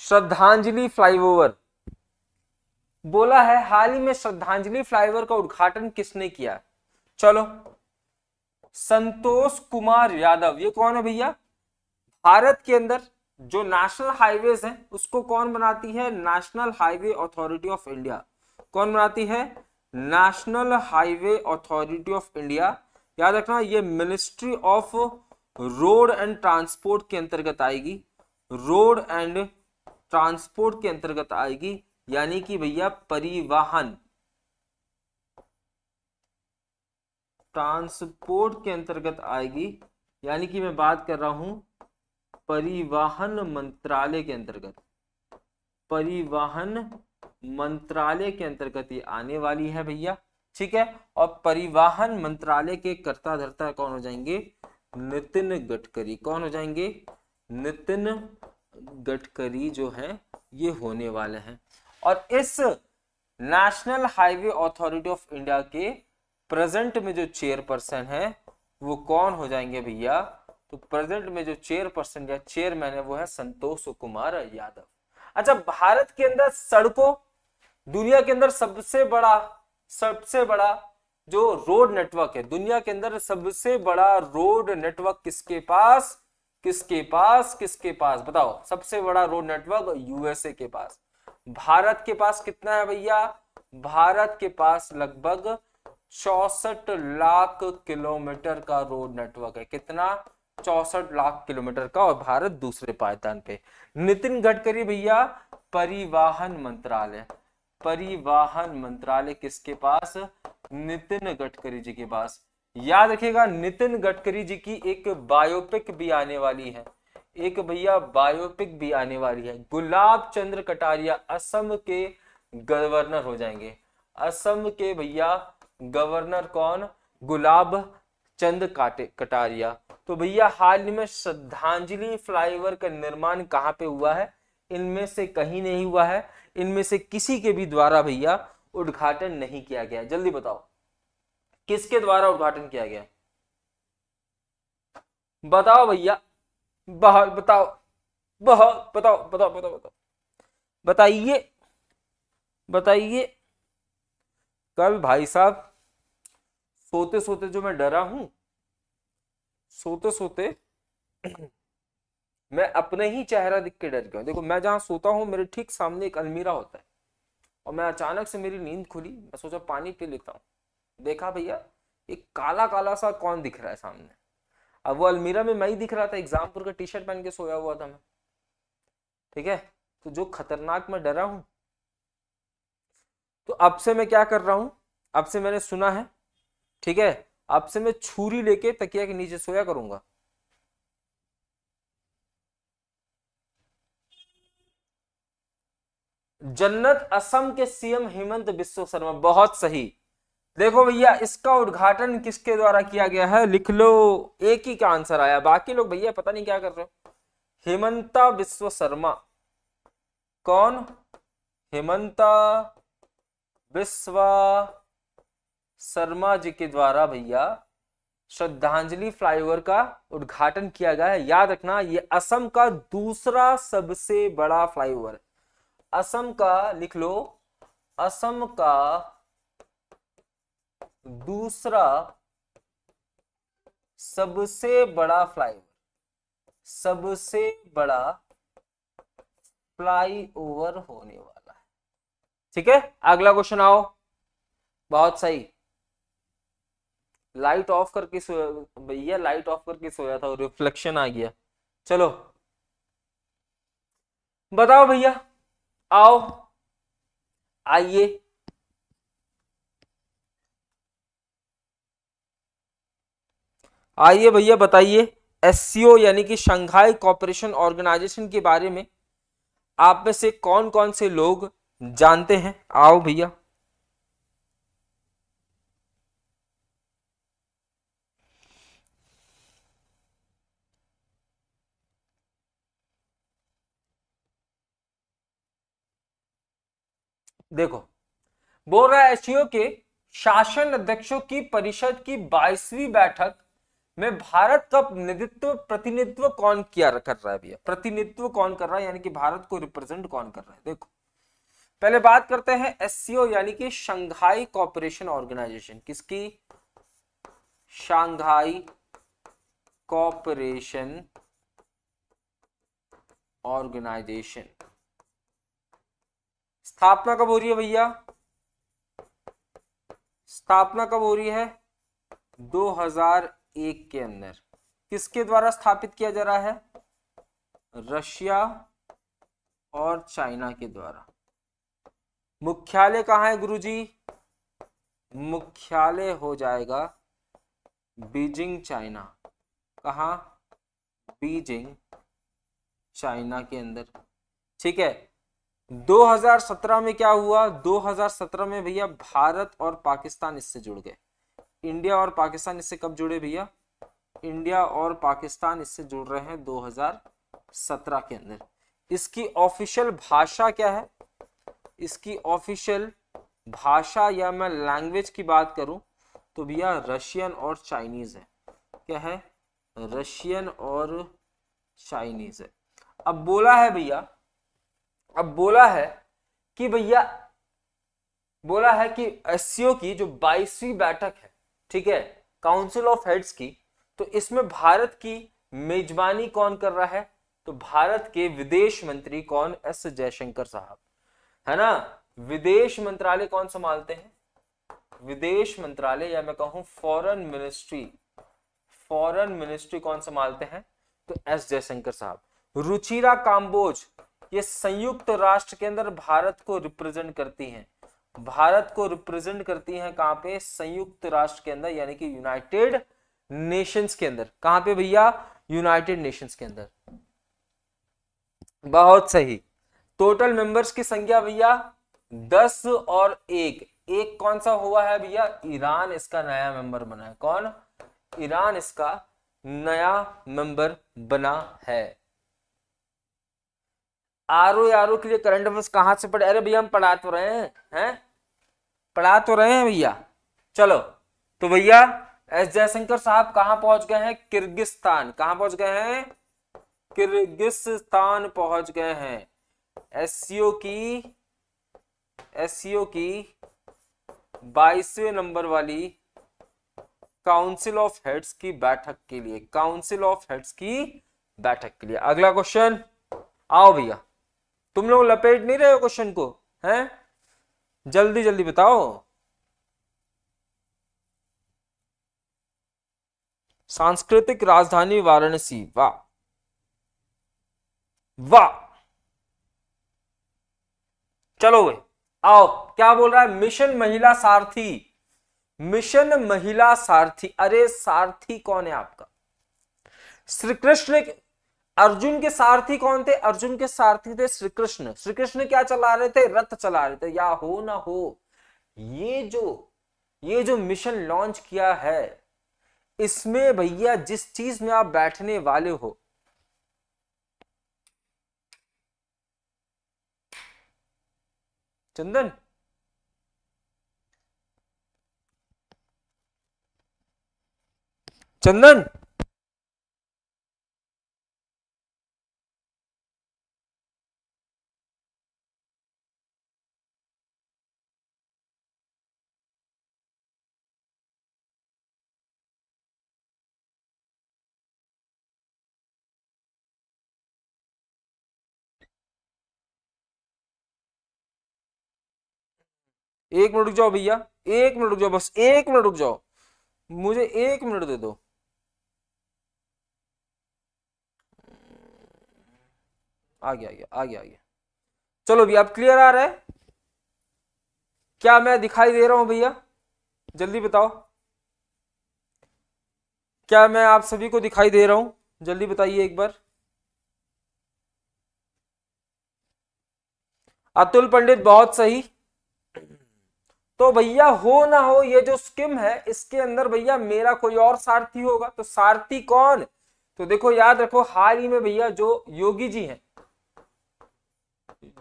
श्रद्धांजलि फ्लाईओवर बोला है हाल ही में श्रद्धांजलि फ्लाईओवर का उद्घाटन किसने किया है चलो संतोष कुमार यादव ये कौन है भैया भारत के अंदर जो नेशनल हाईवेज हैं उसको कौन बनाती है national highway authority of India कौन बनाती है national highway authority of India याद रखना ये ministry of road and transport के अंतर्गत आएगी रोड एंड ट्रांसपोर्ट के अंतर्गत आएगी यानी कि भैया परिवहन ट्रांसपोर्ट के अंतर्गत आएगी यानी कि मैं बात कर रहा हूं परिवहन मंत्रालय के अंतर्गत परिवहन मंत्रालय के अंतर्गत ये आने वाली है भैया ठीक है और परिवहन मंत्रालय के कर्ता धर्ता कौन हो जाएंगे नितिन गडकरी कौन हो जाएंगे नितिन गडकरी जो है ये होने वाले हैं और इस national highway authority of India के प्रेजेंट में जो चेयर पर्सन है वो कौन हो जाएंगे भैया तो प्रेजेंट में जो चेयर पर्सन या चेयरमैन है वो है संतोष कुमार यादव अच्छा भारत के अंदर सड़कों दुनिया के अंदर सबसे बड़ा सबसे बड़ा जो रोड नेटवर्क है दुनिया के अंदर सबसे बड़ा रोड नेटवर्क किसके पास किसके पास किसके पास बताओ सबसे बड़ा रोड नेटवर्क यूएसए के पास भारत के पास कितना है भैया भारत के पास लगभग चौसठ लाख किलोमीटर का रोड नेटवर्क है कितना चौसठ लाख किलोमीटर का और भारत दूसरे पायदान पे नितिन गडकरी भैया परिवहन मंत्रालय परिवहन मंत्रालय किसके पास नितिन गडकरी जी के पास याद रखिएगा नितिन गडकरी जी की एक बायोपिक भी आने वाली है एक भैया बायोपिक भी आने वाली है गुलाब चंद्र कटारिया असम के गवर्नर हो जाएंगे असम के भैया गवर्नर कौन गुलाब चंद काटे कटारिया तो भैया हाल ही में श्रद्धांजलि फ्लाईओवर का निर्माण कहाँ पे हुआ है इनमें से कहीं नहीं हुआ है इनमें से किसी के भी द्वारा भैया उद्घाटन नहीं किया गया जल्दी बताओ किसके द्वारा उद्घाटन किया गया बताओ भैया बहुत बताओ बहुत बताओ बताओ बताओ बताओ बताइए बताइए कल भाई साहब सोते सोते जो मैं डरा हूं सोते सोते मैं अपने ही चेहरा दिख के डर गया देखो मैं जहां सोता हूँ मेरे ठीक सामने एक अलमीरा होता है और मैं अचानक से मेरी नींद खुली मैं सोचा पानी पी लेता हूँ देखा भैया एक काला काला सा कौन दिख रहा है सामने अब वो अलमीरा में मैं ही दिख रहा था एग्जामपुर का टी शर्ट पहन के सोया हुआ था मैं ठीक है तो जो खतरनाक मैं डरा हूं तो अब से मैं क्या कर रहा हूं अब से मैंने सुना है ठीक है आपसे मैं छुरी लेके तकिया के नीचे सोया करूंगा जन्नत असम के सीएम हेमंत विश्व शर्मा बहुत सही देखो भैया इसका उद्घाटन किसके द्वारा किया गया है लिख लो एक ही का आंसर आया बाकी लोग भैया पता नहीं क्या कर रहे हो हेमंता विश्व शर्मा कौन हेमंता विश्वा शर्मा जी के द्वारा भैया श्रद्धांजलि फ्लाईओवर का उद्घाटन किया गया है याद रखना ये असम का दूसरा सबसे बड़ा फ्लाईओवर असम का लिख लो असम का दूसरा सबसे बड़ा फ्लाईओवर सबसे बड़ा फ्लाईओवर होने वाला है ठीक है अगला क्वेश्चन आओ बहुत सही लाइट ऑफ करके सोया भैया लाइट ऑफ करके सोया था और रिफ्लेक्शन आ गया चलो बताओ भैया आओ आइए आइए भैया बताइए एस यानी कि शंघाई कॉपरेशन ऑर्गेनाइजेशन के बारे में आप में से कौन कौन से लोग जानते हैं आओ भैया देखो बोल रहा है एसियो के शासन अध्यक्षों की परिषद की बाईसवीं बैठक में भारत का प्रतिनिधित्व प्रतिनिधित्व कौन किया कर रहा है भैया प्रतिनिधित्व कौन कर रहा है यानी कि भारत को रिप्रेजेंट कौन कर रहा है देखो पहले बात करते हैं एससीओ यानी कि शंघाई कॉपरेशन ऑर्गेनाइजेशन किसकी शंघाई कॉपरेशन ऑर्गेनाइजेशन स्थापना कब हो रही है भैया स्थापना कब हो रही है 2001 के अंदर किसके द्वारा स्थापित किया जा रहा है रशिया और चाइना के द्वारा मुख्यालय कहाँ है गुरुजी मुख्यालय हो जाएगा बीजिंग चाइना कहा बीजिंग चाइना के अंदर ठीक है 2017 में क्या हुआ 2017 में भैया भारत और पाकिस्तान इससे जुड़ गए इंडिया और पाकिस्तान इससे कब जुड़े भैया इंडिया और पाकिस्तान इससे जुड़ रहे हैं 2017 के अंदर इसकी ऑफिशियल भाषा क्या है इसकी ऑफिशियल भाषा या मैं लैंग्वेज की बात करूं तो भैया रशियन और चाइनीज है क्या है रशियन और चाइनीज है अब बोला है भैया अब बोला है कि भैया बोला है कि एस की जो बाईसवीं बैठक है ठीक है काउंसिल ऑफ हेड्स की तो इसमें भारत की मेजबानी कौन कर रहा है तो भारत के विदेश मंत्री कौन एस जयशंकर साहब है ना विदेश मंत्रालय कौन संभालते हैं विदेश मंत्रालय या मैं कहूं फॉरेन मिनिस्ट्री फॉरेन मिनिस्ट्री कौन संभालते हैं तो एस जयशंकर साहब रुचिरा काम्बोज ये संयुक्त राष्ट्र के अंदर भारत को रिप्रेजेंट करती हैं भारत को रिप्रेजेंट करती हैं कहां पे संयुक्त राष्ट्र के अंदर यानी कि यूनाइटेड नेशंस के अंदर कहां पे भैया यूनाइटेड नेशंस के अंदर बहुत सही टोटल मेंबर्स की संख्या भैया दस और एक एक कौन सा हुआ है भैया ईरान इसका नया मेंबर बना है कौन ईरान इसका नया मेंबर बना है आर ओ आर ओ के लिए करंट अफेयर्स कहाँ से पढ़े अरे भैया हम पढ़ा तो रहे हैं हैं पढ़ा तो रहे हैं भैया चलो तो भैया एस जयशंकर साहब कहाँ पहुंच गए हैं किर्गिस्तान कहाँ पहुंच गए हैं किर्गिस्तान पहुंच गए हैं एससीओ की एससीओ की बाईसवें नंबर वाली काउंसिल ऑफ हेड्स की बैठक के लिए काउंसिल ऑफ हेड्स की बैठक के लिए अगला क्वेश्चन आओ भैया तुम लोग लपेट नहीं रहे हो क्वेश्चन को हैं जल्दी जल्दी बताओ सांस्कृतिक राजधानी वाराणसी वाह वाह चलो वे आओ क्या बोल रहा है मिशन महिला सारथी मिशन महिला सारथी अरे सारथी कौन है आपका श्री कृष्ण अर्जुन के सारथी कौन थे अर्जुन के सारथी थे श्री कृष्ण श्री कृष्ण क्या चला रहे थे रथ चला रहे थे या हो ना हो ये जो ये जो मिशन लॉन्च किया है इसमें भैया जिस चीज में आप बैठने वाले हो चंदन चंदन एक मिनट रुक जाओ भैया एक मिनट रुक जाओ बस एक मिनट रुक जाओ मुझे एक मिनट दे दो आ गया आ गया आ गया आ गया चलो भैया अब क्लियर आ रहा है क्या मैं दिखाई दे रहा हूं भैया जल्दी बताओ क्या मैं आप सभी को दिखाई दे रहा हूं जल्दी बताइए एक बार अतुल पंडित बहुत सही तो भैया हो ना हो ये जो स्किम है इसके अंदर भैया मेरा कोई और सारथी होगा तो सारथी कौन तो देखो याद रखो हाल ही में भैया जो योगी जी हैं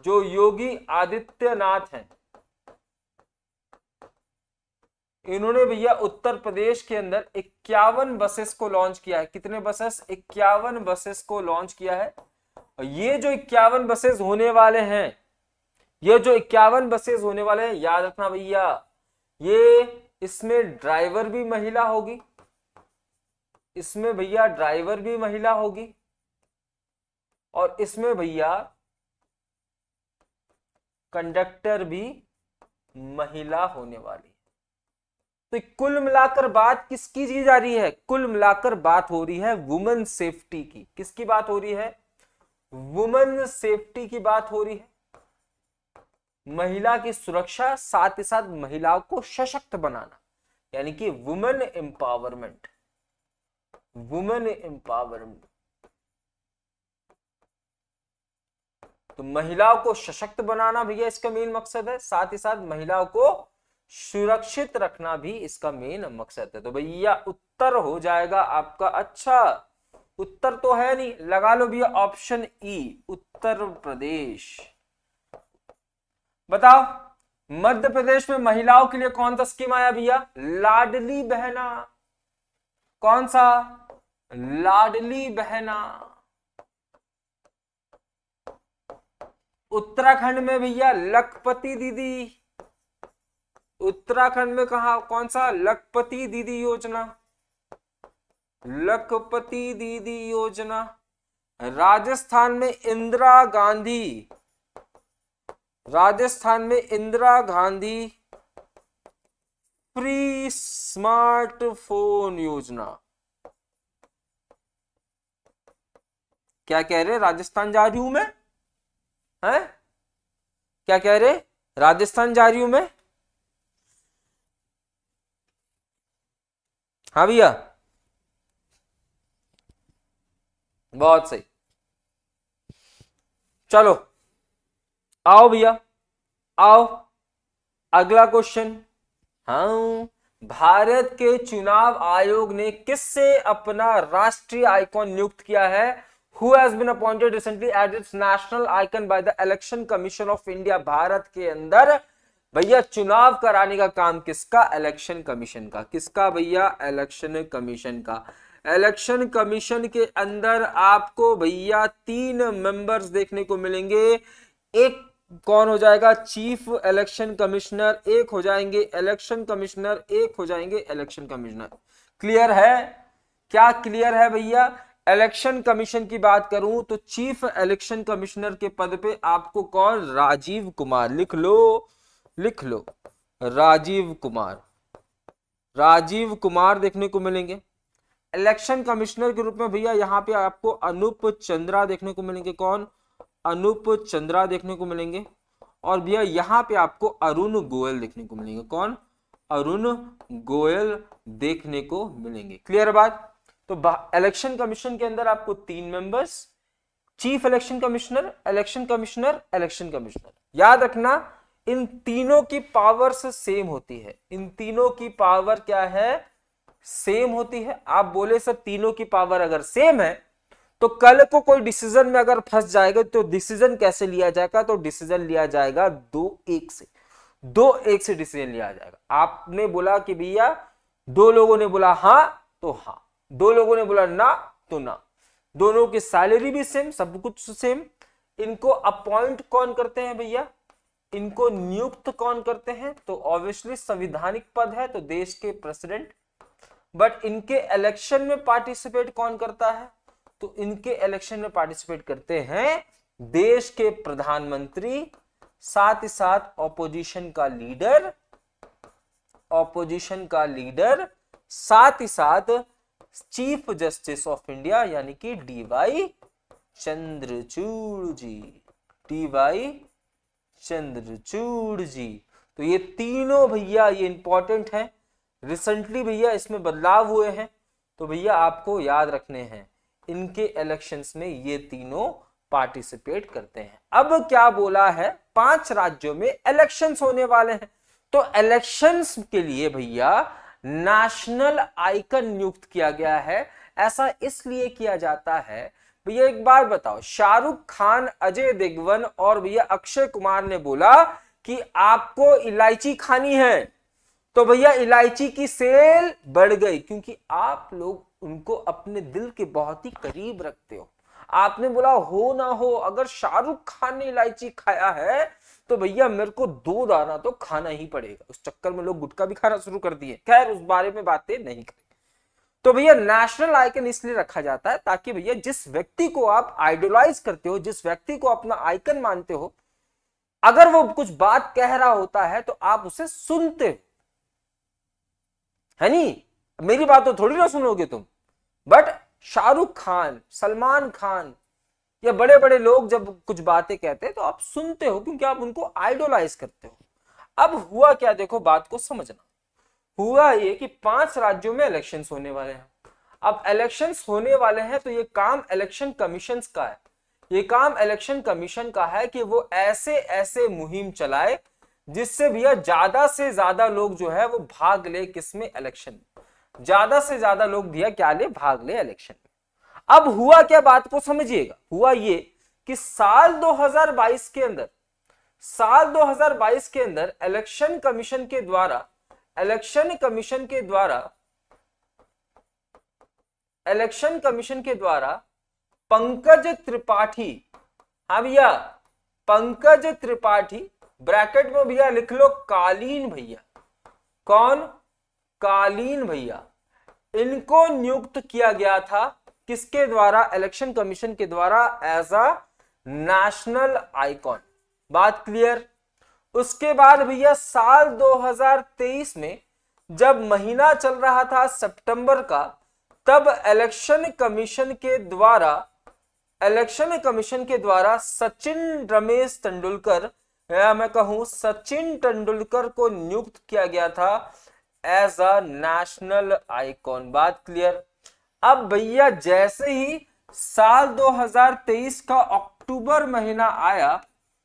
जो योगी आदित्यनाथ हैं इन्होंने भैया उत्तर प्रदेश के अंदर इक्यावन बसेस को लॉन्च किया है कितने बसेस इक्यावन बसेस को लॉन्च किया है और ये जो इक्यावन बसेस होने वाले हैं ये जो इक्यावन बसेस होने वाले हैं याद रखना भैया ये इसमें ड्राइवर भी महिला होगी इसमें भैया ड्राइवर भी महिला होगी और इसमें भैया कंडक्टर भी महिला होने वाली तो कुल मिलाकर बात किसकी की जा रही है कुल मिलाकर बात हो रही है वुमेन सेफ्टी की किसकी बात हो रही है वुमेन सेफ्टी की बात हो रही है महिला की सुरक्षा साथ ही साथ महिलाओं को सशक्त बनाना यानी कि वुमेन एम्पावरमेंट वुमेन एम्पावरमेंट तो महिलाओं को सशक्त बनाना भैया इसका मेन मकसद है साथ ही साथ महिलाओं को सुरक्षित रखना भी इसका मेन मकसद है तो भैया उत्तर हो जाएगा आपका अच्छा उत्तर तो है नहीं लगा लो भैया ऑप्शन ई e, उत्तर प्रदेश बताओ मध्य प्रदेश में महिलाओं के लिए कौन सा स्कीम आया भैया लाडली बहना कौन सा लाडली बहना उत्तराखंड में भैया लखपति दीदी उत्तराखंड में कहा कौन सा लखपति दीदी योजना लखपति दीदी योजना राजस्थान में इंदिरा गांधी राजस्थान में इंदिरा गांधी फ्री स्मार्टफोन योजना क्या कह रहे राजस्थान जा रही हूं मैं हैं क्या कह रहे राजस्थान जा रही हूं मैं हाँ भैया बहुत सही चलो आओ भैया आओ अगला क्वेश्चन हाँ भारत के चुनाव आयोग ने किससे अपना राष्ट्रीय आइकॉन नियुक्त किया है who has been appointed recently as its national icon by the election commission of india Bharat के अंदर भैया चुनाव कराने का काम किसका इलेक्शन कमीशन का किसका भैया इलेक्शन कमीशन का इलेक्शन कमीशन के अंदर आपको भैया तीन मेंबर्स देखने को मिलेंगे एक कौन हो जाएगा चीफ इलेक्शन कमिश्नर एक हो जाएंगे इलेक्शन कमिश्नर एक हो जाएंगे इलेक्शन कमिश्नर क्लियर है क्या क्लियर है भैया इलेक्शन कमीशन की बात करूं तो चीफ इलेक्शन कमिश्नर के पद पे आपको कौन राजीव कुमार लिख लो लिख लो राजीव कुमार राजीव कुमार देखने को मिलेंगे इलेक्शन कमिश्नर के रूप में भैया यहां पे आपको अनूप चंद्रा देखने को मिलेंगे कौन अनूप चंद्रा देखने को मिलेंगे और भैया यहाँ पे आपको अरुण गोयल देखने को मिलेंगे कौन अरुण गोयल देखने को मिलेंगे क्लियर बात तो इलेक्शन कमीशन के अंदर आपको तीन members chief election commissioner election commissioner election commissioner याद रखना इन तीनों की पावर सेम होती है इन तीनों की पावर क्या है सेम होती है आप बोले सर तीनों की पावर अगर सेम है तो कल को कोई डिसीजन में अगर फंस जाएगा तो डिसीजन कैसे लिया जाएगा तो डिसीजन लिया जाएगा दो एक से दो एक से डिसीजन लिया जाएगा आपने बोला कि भैया दो लोगों ने बोला हाँ तो हाँ दो लोगों ने बोला ना तो ना दोनों की सैलरी भी सेम सब कुछ सेम इनको अपॉइंट कौन करते हैं भैया इनको नियुक्त कौन करते हैं तो ऑब्वियसली संविधानिक पद है तो देश के प्रेसिडेंट बट इनके इलेक्शन में पार्टिसिपेट कौन करता है तो इनके इलेक्शन में पार्टिसिपेट करते हैं देश के प्रधानमंत्री साथ ही साथ ऑपोजिशन का लीडर ऑपोजिशन का लीडर साथ ही साथ चीफ जस्टिस ऑफ इंडिया यानी कि डीवाई चंद्रचूड़ जी डीवाई चंद्रचूड़ जी तो ये तीनों भैया ये इंपॉर्टेंट है रिसेंटली भैया इसमें बदलाव हुए हैं तो भैया आपको याद रखने हैं इनके इलेक्शंस में ये तीनों पार्टिसिपेट करते हैं अब क्या बोला है पांच राज्यों में इलेक्शंस होने वाले हैं तो इलेक्शंस के लिए भैया नेशनल आइकन नियुक्त किया गया है ऐसा इसलिए किया जाता है भैया एक बार बताओ शाहरुख खान अजय देगवन और भैया अक्षय कुमार ने बोला कि आपको इलायची खानी है तो भैया इलायची की सेल बढ़ गई क्योंकि आप लोग उनको अपने दिल के बहुत ही करीब रखते हो आपने बोला हो ना हो अगर शाहरुख खान ने इलायची खाया है तो भैया मेरे को दो दाना तो खाना ही पड़ेगा उस चक्कर में लोग गुटखा भी खाना शुरू कर दिए खैर उस बारे में बातें नहीं करें तो भैया नेशनल आइकन इसलिए रखा जाता है ताकि भैया जिस व्यक्ति को आप आइडोलाइज करते हो जिस व्यक्ति को अपना आइकन मानते हो अगर वो कुछ बात कह रहा होता है तो आप उसे सुनते हो है नहीं मेरी बात तो थोड़ी ना सुनोगे तुम बट शाहरुख खान सलमान खान या बड़े बड़े लोग जब कुछ बातें कहते हैं तो आप सुनते हो क्योंकि आप उनको आइडोलाइज करते हो अब हुआ क्या देखो बात को समझना हुआ ये कि पांच राज्यों में इलेक्शन होने वाले हैं अब इलेक्शन होने वाले हैं तो ये काम इलेक्शन कमीशन का है ये काम इलेक्शन कमीशन का है कि वो ऐसे ऐसे मुहिम चलाए जिससे भैया ज्यादा से ज्यादा लोग जो है वो भाग ले किसमें इलेक्शन में ज्यादा से ज्यादा लोग दिया क्या ले भाग ले इलेक्शन में अब हुआ क्या बात को समझिएगा हुआ ये कि साल 2022 के अंदर साल 2022 के अंदर इलेक्शन कमीशन के द्वारा इलेक्शन कमीशन के द्वारा इलेक्शन कमीशन के द्वारा पंकज त्रिपाठी अब हाँ भैया पंकज त्रिपाठी ब्रैकेट में भैया लिख लो कालीन भैया कौन कालीन भैया इनको नियुक्त किया गया था किसके द्वारा इलेक्शन कमीशन के द्वारा एज अ नेशनल आइकॉन बात क्लियर उसके बाद भैया साल 2023 में जब महीना चल रहा था सितंबर का तब इलेक्शन कमीशन के द्वारा इलेक्शन कमीशन के द्वारा सचिन रमेश तेंडुलकर मैं कहूं सचिन तेंदुलकर को नियुक्त किया गया था एज अ नेशनल आइकॉन बात क्लियर अब भैया जैसे ही साल 2023 का अक्टूबर महीना आया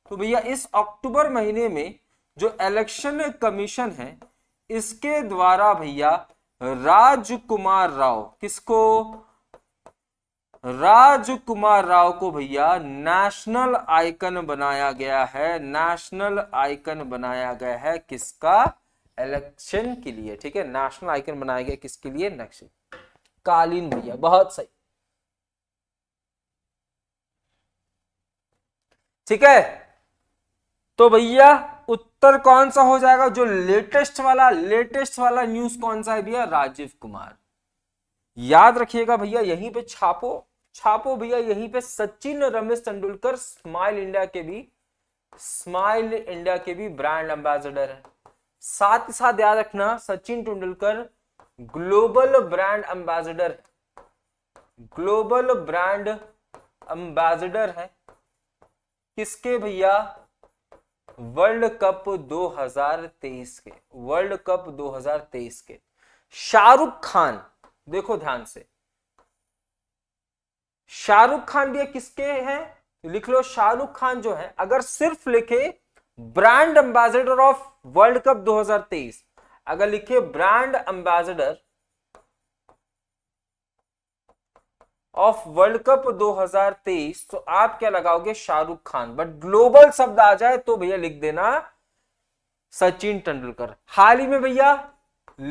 तो भैया इस अक्टूबर महीने में जो इलेक्शन कमीशन है इसके द्वारा भैया राजकुमार राव किसको राजकुमार राव को भैया नेशनल आइकन बनाया गया है नेशनल आइकन बनाया गया है किसका इलेक्शन के लिए ठीक है नेशनल आइकन बनाया गया किसके लिए नक्शे कालीन भैया बहुत सही ठीक है तो भैया उत्तर कौन सा हो जाएगा जो लेटेस्ट वाला लेटेस्ट वाला न्यूज कौन सा है भैया राजीव कुमार याद रखिएगा भैया यहीं पे छापो छापो भैया यहीं पे सचिन और रमेश तेंडुलकर स्माइल इंडिया के भी स्माइल इंडिया के भी ब्रांड एम्बेसडर है साथ ही साथ याद रखना Sachin Tendulkar global brand ambassador global brand ambassador है किसके भैया वर्ल्ड कप 2023 के वर्ल्ड कप 2023 के शाहरुख खान देखो ध्यान से शाहरुख खान भी किसके हैं लिख लो शाहरुख खान जो है अगर सिर्फ लिखे brand ambassador of world cup 2023 अगर लिखिए brand ambassador of world cup 2023 तो आप क्या लगाओगे शाहरुख खान बट ग्लोबल शब्द आ जाए तो भैया लिख देना सचिन तेंदुलकर हाल ही में भैया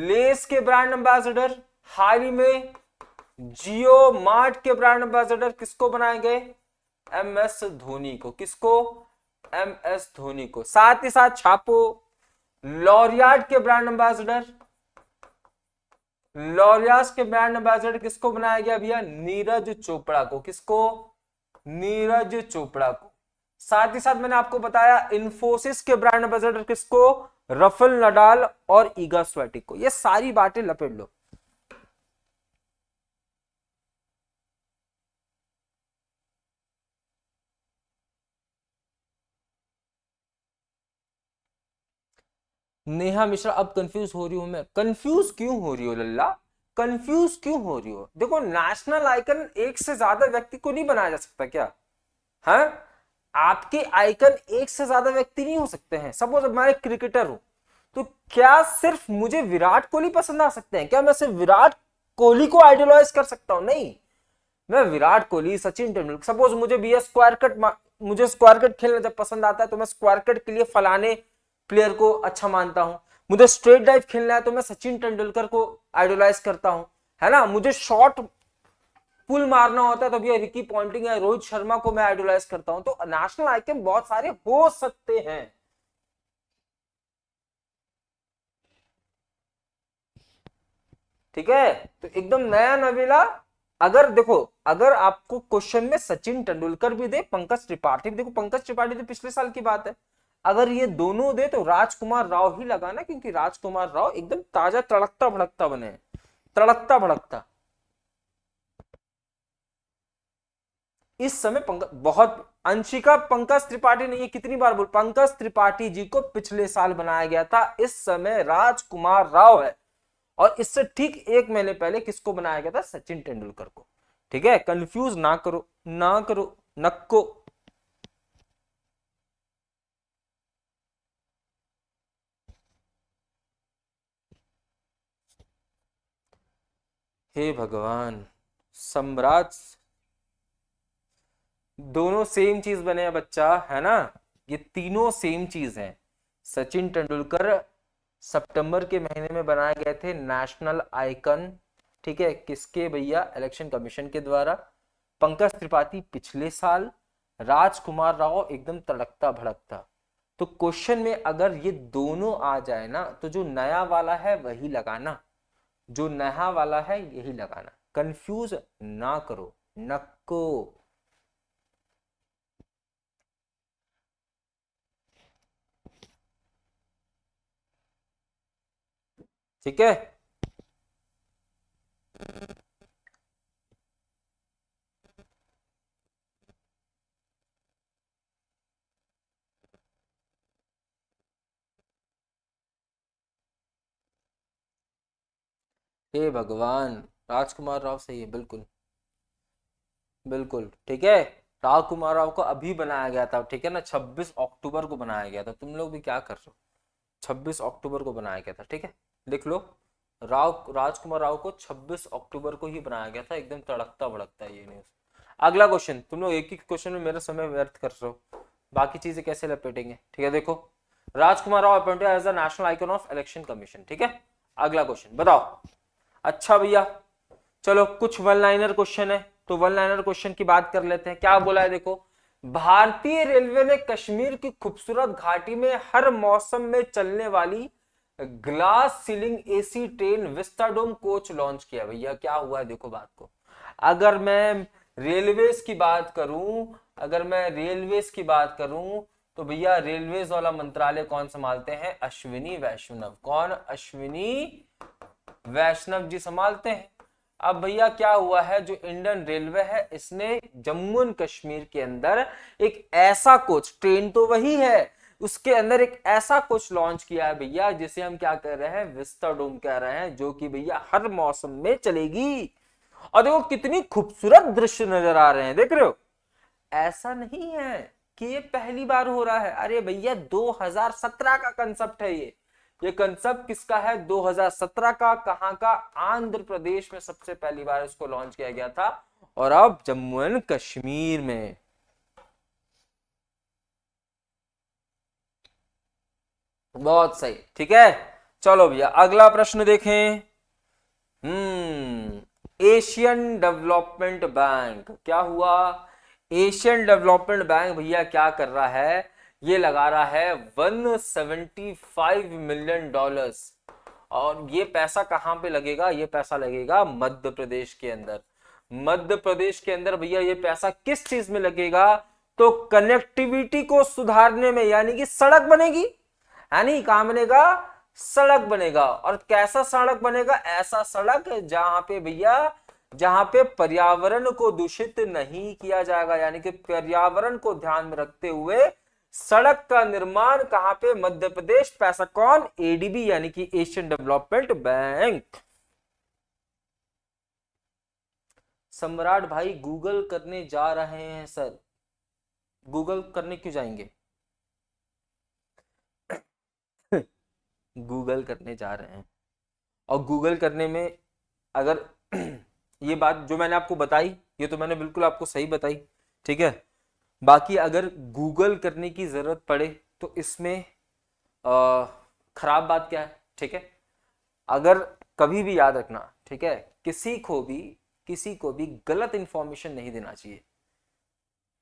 लेस के ब्रांड एम्बेसडर हाल ही में जियो मार्ट के ब्रांड एम्बेसडर किसको बनाए गए एम एस धोनी को किसको एम एस धोनी को साथ ही साथ छापो लॉरियाड के ब्रांड एम्बेसडर लॉरियास के ब्रांड एम्बेसडर किसको बनाया गया भैया नीरज चोपड़ा को किसको नीरज चोपड़ा को साथ ही साथ मैंने आपको बताया इन्फोसिस के ब्रांड एम्बेसडर किसको रफल नडाल और ईगा स्वेटिक को ये सारी बातें लपेट लो नेहा मिश्रा अब कंफ्यूज हो रही हूं मैं कंफ्यूज क्यों हो रही हो लल्ला कंफ्यूज क्यों हो रही हो देखो नेशनल आइकन एक से ज्यादा व्यक्ति को नहीं बनाया जा सकता क्या है हाँ? आपके आइकन एक से ज्यादा व्यक्ति नहीं हो सकते हैं सपोज अब मैं क्रिकेटर हूं तो क्या सिर्फ मुझे विराट कोहली पसंद आ सकते हैं क्या मैं सिर्फ विराट कोहली को आइडियोलाइज कर सकता हूं नहीं मैं विराट कोहली सचिन तेंदुलकर सपोज मुझे भी स्क्वायर कट मुझे स्क्वायर कट खेलना जब पसंद आता है तो मैं स्क्वायर कट के लिए फलाने प्लेयर को अच्छा मानता हूँ मुझे स्ट्रेट ड्राइव खेलना है तो मैं सचिन तेंदुलकर को आइडोलाइज करता हूँ है ना मुझे शॉर्ट पुल मारना होता है तो भैया रिकी पॉइंटिंग या रोहित शर्मा को मैं आइडोलाइज करता हूं तो नेशनल आइकन बहुत सारे हो सकते हैं ठीक है तो एकदम नया नवेला अगर देखो अगर आपको क्वेश्चन में सचिन तेंदुलकर भी दे पंकज त्रिपाठी देखो पंकज त्रिपाठी तो पिछले साल की बात है अगर ये दोनों दे तो राजकुमार राव ही लगाना क्योंकि राजकुमार राव एकदम ताजा तड़कता भड़कता बने तड़कता भड़कता इस समय बहुत अंशिका पंकज त्रिपाठी ने ये कितनी बार बोल पंकज त्रिपाठी जी को पिछले साल बनाया गया था इस समय राजकुमार राव है और इससे ठीक एक महीने पहले किसको बनाया गया था सचिन तेंदुलकर को ठीक है कंफ्यूज ना करो ना करो नक्को हे भगवान सम्राट दोनों सेम चीज बने हैं बच्चा है ना ये तीनों सेम चीज है सचिन तेंदुलकर सितंबर के महीने में बनाए गए थे नेशनल आइकन ठीक है किसके भैया इलेक्शन कमीशन के द्वारा पंकज त्रिपाठी पिछले साल राजकुमार राव एकदम तड़कता भड़कता तो क्वेश्चन में अगर ये दोनों आ जाए ना तो जो नया वाला है वही लगाना जो नहा वाला है यही लगाना कंफ्यूज ना करो नक्को ठीक है हे भगवान राजकुमार राव सही है बिल्कुल बिल्कुल ठीक है राजकुमार राव को अभी बनाया गया था ठीक है ना 26 अक्टूबर को बनाया गया था तुम लोग भी क्या कर रहे हो 26 अक्टूबर को बनाया गया था ठीक है लिख लो राव राजकुमार राव को 26 अक्टूबर को ही बनाया गया था एकदम तड़कता भड़कता ये न्यूज अगला क्वेश्चन तुम लोग एक ही क्वेश्चन में मेरा समय व्यर्थ कर रहे हो बाकी चीजें कैसे लपेटेंगे ठीक है देखो Rajkumar Rao appointed as the national icon of election commission ठीक है अगला क्वेश्चन बताओ अच्छा भैया चलो कुछ वन लाइनर क्वेश्चन है तो वन लाइनर क्वेश्चन की बात कर लेते हैं क्या बोला है देखो भारतीय रेलवे ने कश्मीर की खूबसूरत घाटी में हर मौसम में चलने वाली glass ceiling AC train vistadome coach launch किया भैया क्या हुआ है देखो बात को अगर मैं रेलवेज की बात करूं अगर मैं रेलवे की बात करूं तो भैया रेलवेज वाला मंत्रालय कौन संभालते हैं अश्विनी वैष्णव कौन अश्विनी वैष्णव जी संभालते हैं अब भैया क्या हुआ है जो इंडियन रेलवे है इसने जम्मू एंड कश्मीर के अंदर एक ऐसा कोच ट्रेन तो वही है उसके अंदर एक ऐसा कोच लॉन्च किया है भैया जिसे हम क्या कह रहे हैं विस्तर डोम कह रहे हैं जो कि भैया हर मौसम में चलेगी और देखो कितनी खूबसूरत दृश्य नजर आ रहे हैं देख रहे हो ऐसा नहीं है कि ये पहली बार हो रहा है अरे भैया 2017 का कंसेप्ट है ये ये कंसेप्ट किसका है 2017 का कहां का आंध्र प्रदेश में सबसे पहली बार इसको लॉन्च किया गया था और अब जम्मू एंड कश्मीर में बहुत सही ठीक है चलो भैया अगला प्रश्न देखें हम्म एशियन डेवलपमेंट बैंक क्या हुआ एशियन डेवलपमेंट बैंक भैया क्या कर रहा है ये लगा रहा है 175 मिलियन डॉलर्स और ये पैसा कहाँ पे लगेगा ये पैसा लगेगा मध्य प्रदेश के अंदर मध्य प्रदेश के अंदर भैया ये पैसा किस चीज में लगेगा तो कनेक्टिविटी को सुधारने में यानी कि सड़क बनेगी यानी कहा बनेगा सड़क बनेगा और कैसा सड़क बनेगा ऐसा सड़क जहां पे भैया जहां पे पर्यावरण को दूषित नहीं किया जाएगा यानी कि पर्यावरण को ध्यान में रखते हुए सड़क का निर्माण कहां पे मध्य प्रदेश पैसा कौन एडीबी यानी कि एशियन डेवलपमेंट बैंक सम्राट भाई गूगल करने जा रहे हैं सर गूगल करने क्यों जाएंगे गूगल करने जा रहे हैं और गूगल करने में अगर ये बात जो मैंने आपको बताई ये तो मैंने बिल्कुल आपको सही बताई ठीक है बाकी अगर गूगल करने की ज़रूरत पड़े तो इसमें ख़राब बात क्या है ठीक है अगर कभी भी याद रखना ठीक है किसी को भी किसी को भी गलत इंफॉर्मेशन नहीं देना चाहिए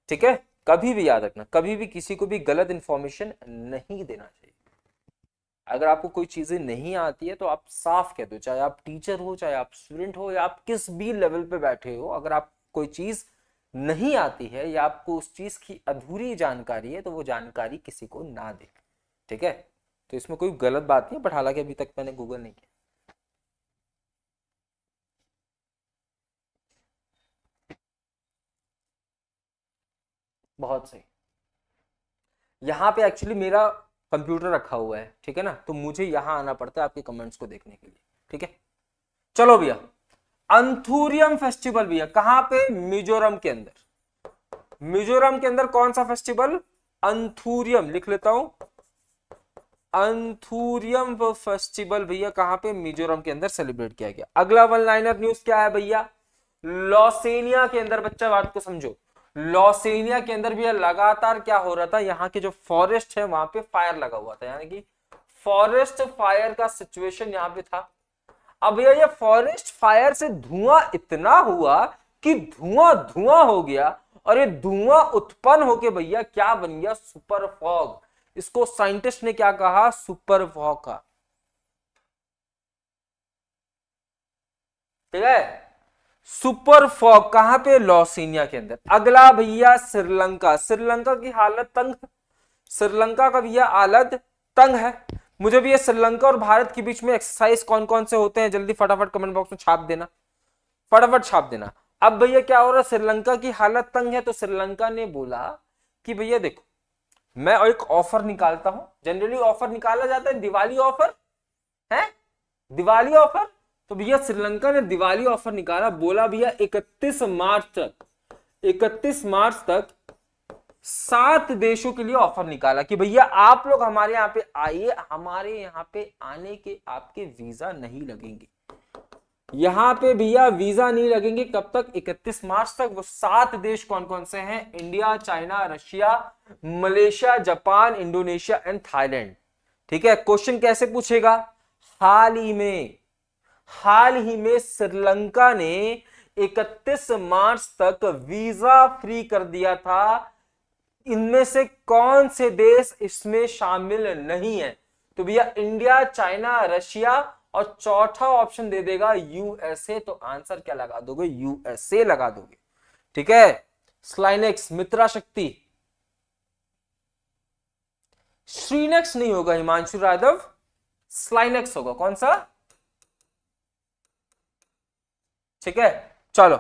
ठीक है कभी भी याद रखना कभी भी किसी को भी गलत इंफॉर्मेशन नहीं देना चाहिए अगर आपको कोई चीज़ें नहीं आती है तो आप साफ कह दो चाहे आप टीचर हो चाहे आप स्टूडेंट हो या आप किस भी लेवल पे बैठे हो अगर आप कोई चीज़ नहीं आती है या आपको उस चीज़ की अधूरी जानकारी है तो वो जानकारी किसी को ना दे ठीक है तो इसमें कोई गलत बात नहीं है बट हालांकि अभी तक मैंने गूगल नहीं किया बहुत सही यहां पे एक्चुअली मेरा कंप्यूटर रखा हुआ है ठीक है ना तो मुझे यहां आना पड़ता है आपके कमेंट्स को देखने के लिए ठीक है चलो भैया अंथूरियम फेस्टिवल भी है कहां पे मिजोरम के अंदर मिजोरम के अंदर कौन सा फेस्टिवल अंथूरियम लिख लेता हूं अंथूरियम फेस्टिवल भैया कहां पे मिजोरम के अंदर सेलिब्रेट किया गया अगला वन लाइनर न्यूज क्या है भैया लॉसेनिया के अंदर बच्चा बात को समझो लॉसेनिया के अंदर भी लगातार क्या हो रहा था यहाँ के जो फॉरेस्ट है वहां पे फायर लगा हुआ था यानी कि फॉरेस्ट फायर का सिचुएशन यहाँ पे था अब यह ये फॉरेस्ट फायर से धुआं इतना हुआ कि धुआं धुआं हो गया और ये धुआं उत्पन्न होके भैया क्या बन गया सुपर फॉग इसको साइंटिस्ट ने क्या कहा सुपर फॉग का ठीक है सुपर फॉग कहां पे लॉसिनिया के अंदर अगला भैया श्रीलंका श्रीलंका की हालत तंग श्रीलंका का भैया हालत तंग है मुझे भी ये श्रीलंका और भारत के बीच में एक्सरसाइज कौन कौन से होते हैं जल्दी फटाफट कमेंट बॉक्स में छाप देना फटाफट छाप देना अब भैया क्या हो रहा है श्रीलंका की हालत तंग है तो श्रीलंका ने बोला कि भैया देखो मैं एक ऑफर निकालता हूं जनरली ऑफर निकाला जाता है दिवाली ऑफर है दिवाली ऑफर तो भैया श्रीलंका ने दिवाली ऑफर निकाला बोला भैया 31 मार्च तक 31 मार्च तक सात देशों के लिए ऑफर निकाला कि भैया आप लोग हमारे यहाँ पे आइए हमारे यहाँ पे आने के आपके वीजा नहीं लगेंगे यहाँ पे भैया वीजा नहीं लगेंगे कब तक 31 मार्च तक वो सात देश कौन कौन से हैं India China Russia Malaysia Japan Indonesia and Thailand ठीक है क्वेश्चन कैसे पूछेगा हाल ही में हाल ही में श्रीलंका ने 31 मार्च तक वीजा फ्री कर दिया था इनमें से कौन से देश इसमें शामिल नहीं है तो भैया इंडिया चाइना रशिया और चौथा ऑप्शन दे देगा यूएसए तो आंसर क्या लगा दोगे यूएसए लगा दोगे ठीक है स्लाइनेक्स मित्रा शक्ति श्रीनेक्स नहीं होगा हिमांशु यादव स्लाइनेक्स होगा कौन सा ठीक है चलो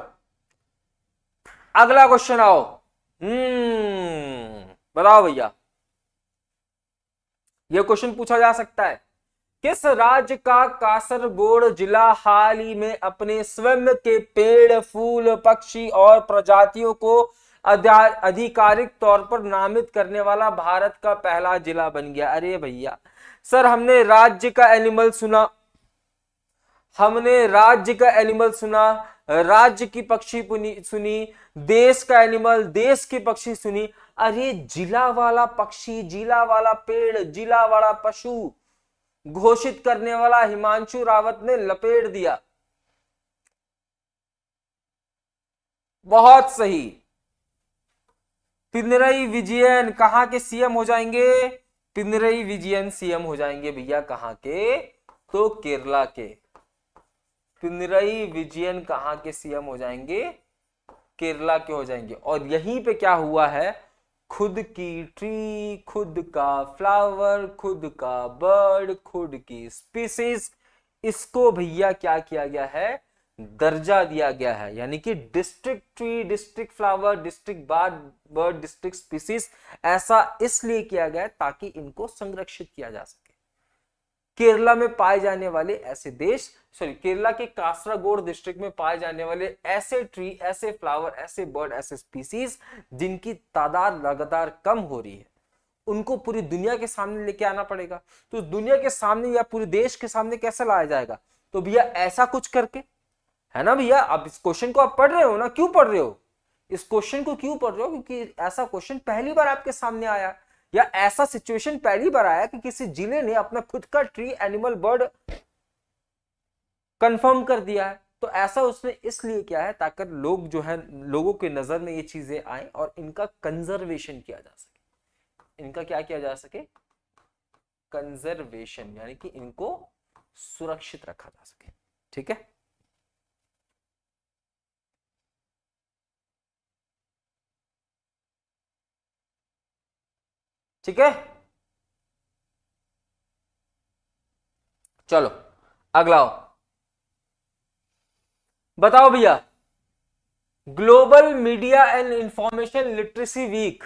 अगला क्वेश्चन आओ हम्म बताओ भैया यह क्वेश्चन पूछा जा सकता है किस राज्य का कासरगोड जिला हाल ही में अपने स्वयं के पेड़ फूल पक्षी और प्रजातियों को आधिकारिक तौर पर नामित करने वाला भारत का पहला जिला बन गया अरे भैया सर हमने राज्य का एनिमल सुना हमने राज्य का एनिमल सुना राज्य की पक्षी सुनी देश का एनिमल देश की पक्षी सुनी अरे जिला वाला पक्षी जिला वाला पेड़ जिला वाला पशु घोषित करने वाला हिमांशु रावत ने लपेट दिया बहुत सही पिनरई विजयन कहाँ के सीएम हो जाएंगे पिनरई विजयन सीएम हो जाएंगे भैया कहा के तो केरला के पिनरई विजयन कहाँ के सीएम हो जाएंगे केरला के हो जाएंगे और यहीं पे क्या हुआ है खुद की ट्री खुद का फ्लावर खुद का बर्ड खुद की स्पीसीज इसको भैया क्या किया गया है दर्जा दिया गया है यानी कि district tree district flower district bird bird district species ऐसा इसलिए किया गया ताकि इनको संरक्षित किया जा सके केरला में पाए जाने वाले ऐसे देश सॉरी केरला के कासरागोड डिस्ट्रिक्ट में पाए जाने वाले ऐसे ट्री ऐसे फ्लावर ऐसे बर्ड ऐसे स्पीसीज जिनकी तादाद लगातार कम हो रही है उनको पूरी दुनिया के सामने लेके आना पड़ेगा तो दुनिया के सामने या पूरे देश के सामने कैसे लाया जाएगा तो भैया ऐसा कुछ करके है ना भैया अब इस क्वेश्चन को आप पढ़ रहे हो ना क्यों पढ़ रहे हो इस क्वेश्चन को क्यों पढ़ रहे हो क्योंकि ऐसा क्वेश्चन पहली बार आपके सामने आया या ऐसा सिचुएशन पहली बार आया कि किसी जिले ने अपना खुद का ट्री एनिमल बर्ड कंफर्म कर दिया है तो ऐसा उसने इसलिए किया है ताकि लोग जो है लोगों के नजर में ये चीजें आए और इनका कंजर्वेशन किया जा सके इनका क्या किया जा सके कंजर्वेशन यानी कि इनको सुरक्षित रखा जा सके ठीक है ठीक है चलो अगला बताओ भैया global media and information literacy week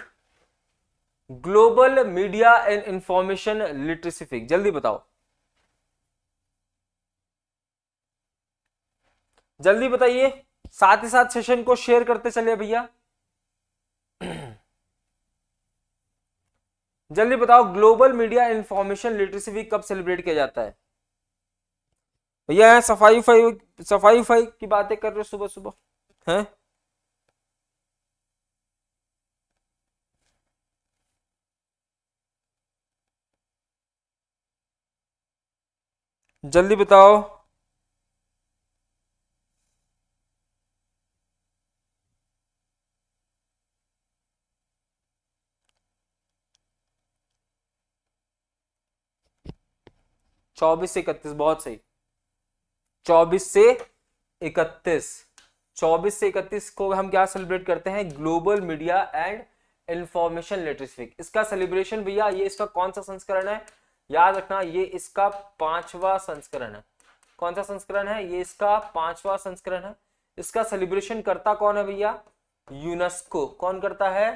global media and information literacy week जल्दी बताओ जल्दी बताइए साथ ही साथ सेशन को शेयर करते चलिए भैया जल्दी बताओ global media information literacy week कब सेलिब्रेट किया जाता है भैया है सफाई उफाई सफाई उफाई की बातें कर रहे हो सुबह सुबह हैं जल्दी बताओ चौबीस से इकतीस बहुत सही चौबीस से इकतीस चौबीस से इकतीस को हम क्या सेलिब्रेट करते हैं global media and information literacy week इसका सेलिब्रेशन भैया ये इसका कौन सा संस्करण है याद रखना ये इसका पांचवा संस्करण है कौन सा संस्करण है ये इसका पांचवा संस्करण है इसका सेलिब्रेशन करता कौन है भैया यूनेस्को कौन करता है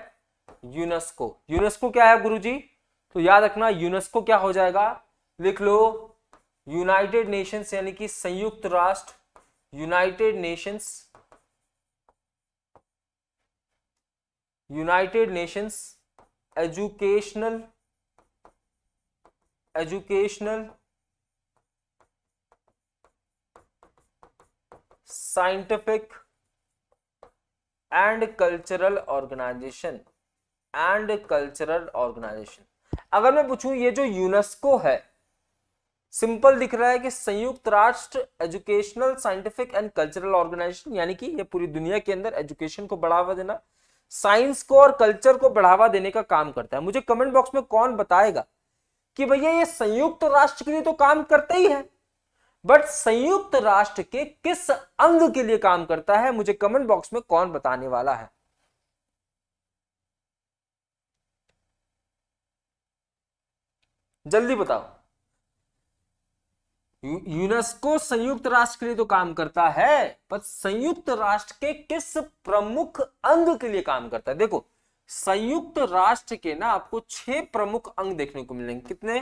यूनेस्को यूनेस्को क्या है गुरुजी तो याद रखना यूनेस्को क्या हो जाएगा लिख लो यूनाइटेड नेशंस यानी कि संयुक्त राष्ट्र United Nations United Nations educational educational scientific and cultural organisation and cultural organisation अगर मैं पूछूं ये जो यूनेस्को है सिंपल दिख रहा है कि संयुक्त राष्ट्र educational scientific and cultural organisation यानी कि ये पूरी दुनिया के अंदर एजुकेशन को बढ़ावा देना साइंस को और कल्चर को बढ़ावा देने का काम करता है मुझे कमेंट बॉक्स में कौन बताएगा कि भैया ये संयुक्त राष्ट्र के लिए तो काम करते ही है बट संयुक्त राष्ट्र के किस अंग के लिए काम करता है मुझे कमेंट बॉक्स में कौन बताने वाला है जल्दी बताओ यूनेस्को संयुक्त राष्ट्र के लिए तो काम करता है पर संयुक्त राष्ट्र के किस प्रमुख अंग के लिए काम करता है देखो संयुक्त राष्ट्र के ना आपको छह प्रमुख अंग देखने को मिलेंगे कितने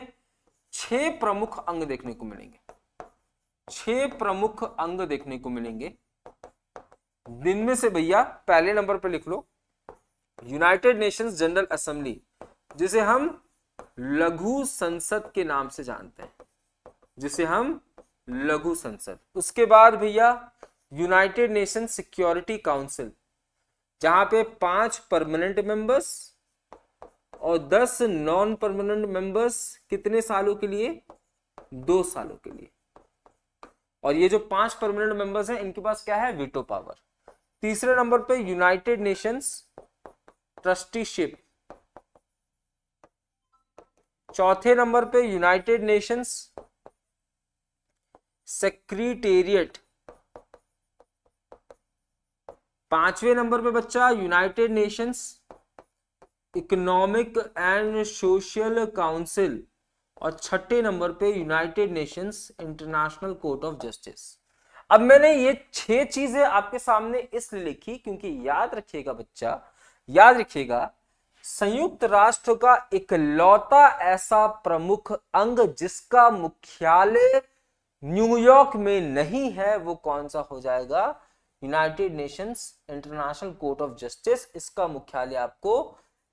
छह प्रमुख अंग देखने को मिलेंगे छह प्रमुख अंग देखने को मिलेंगे दिन में से भैया पहले नंबर पर लिख लो यूनाइटेड नेशंस जनरल असेंबली जिसे हम लघु संसद के नाम से जानते हैं जिसे हम लघु संसद उसके बाद भैया यूनाइटेड नेशन सिक्योरिटी काउंसिल जहां पे पांच परमानेंट मेंबर्स और दस नॉन परमानेंट मेंबर्स कितने सालों के लिए दो सालों के लिए और ये जो पांच परमानेंट मेंबर्स हैं इनके पास क्या है वीटो पावर तीसरे नंबर पे यूनाइटेड नेशंस ट्रस्टीशिप चौथे नंबर पे यूनाइटेड नेशंस सेक्रेटेरिएट पांचवें नंबर पे बच्चा United Nations economic and social council और छठे नंबर पे United Nations international court of justice अब मैंने ये छह चीजें आपके सामने इसलिए लिखी क्योंकि याद रखिएगा बच्चा याद रखिएगा संयुक्त राष्ट्र का इकलौता ऐसा प्रमुख अंग जिसका मुख्यालय न्यूयॉर्क में नहीं है वो कौन सा हो जाएगा United Nations international court of justice इसका मुख्यालय आपको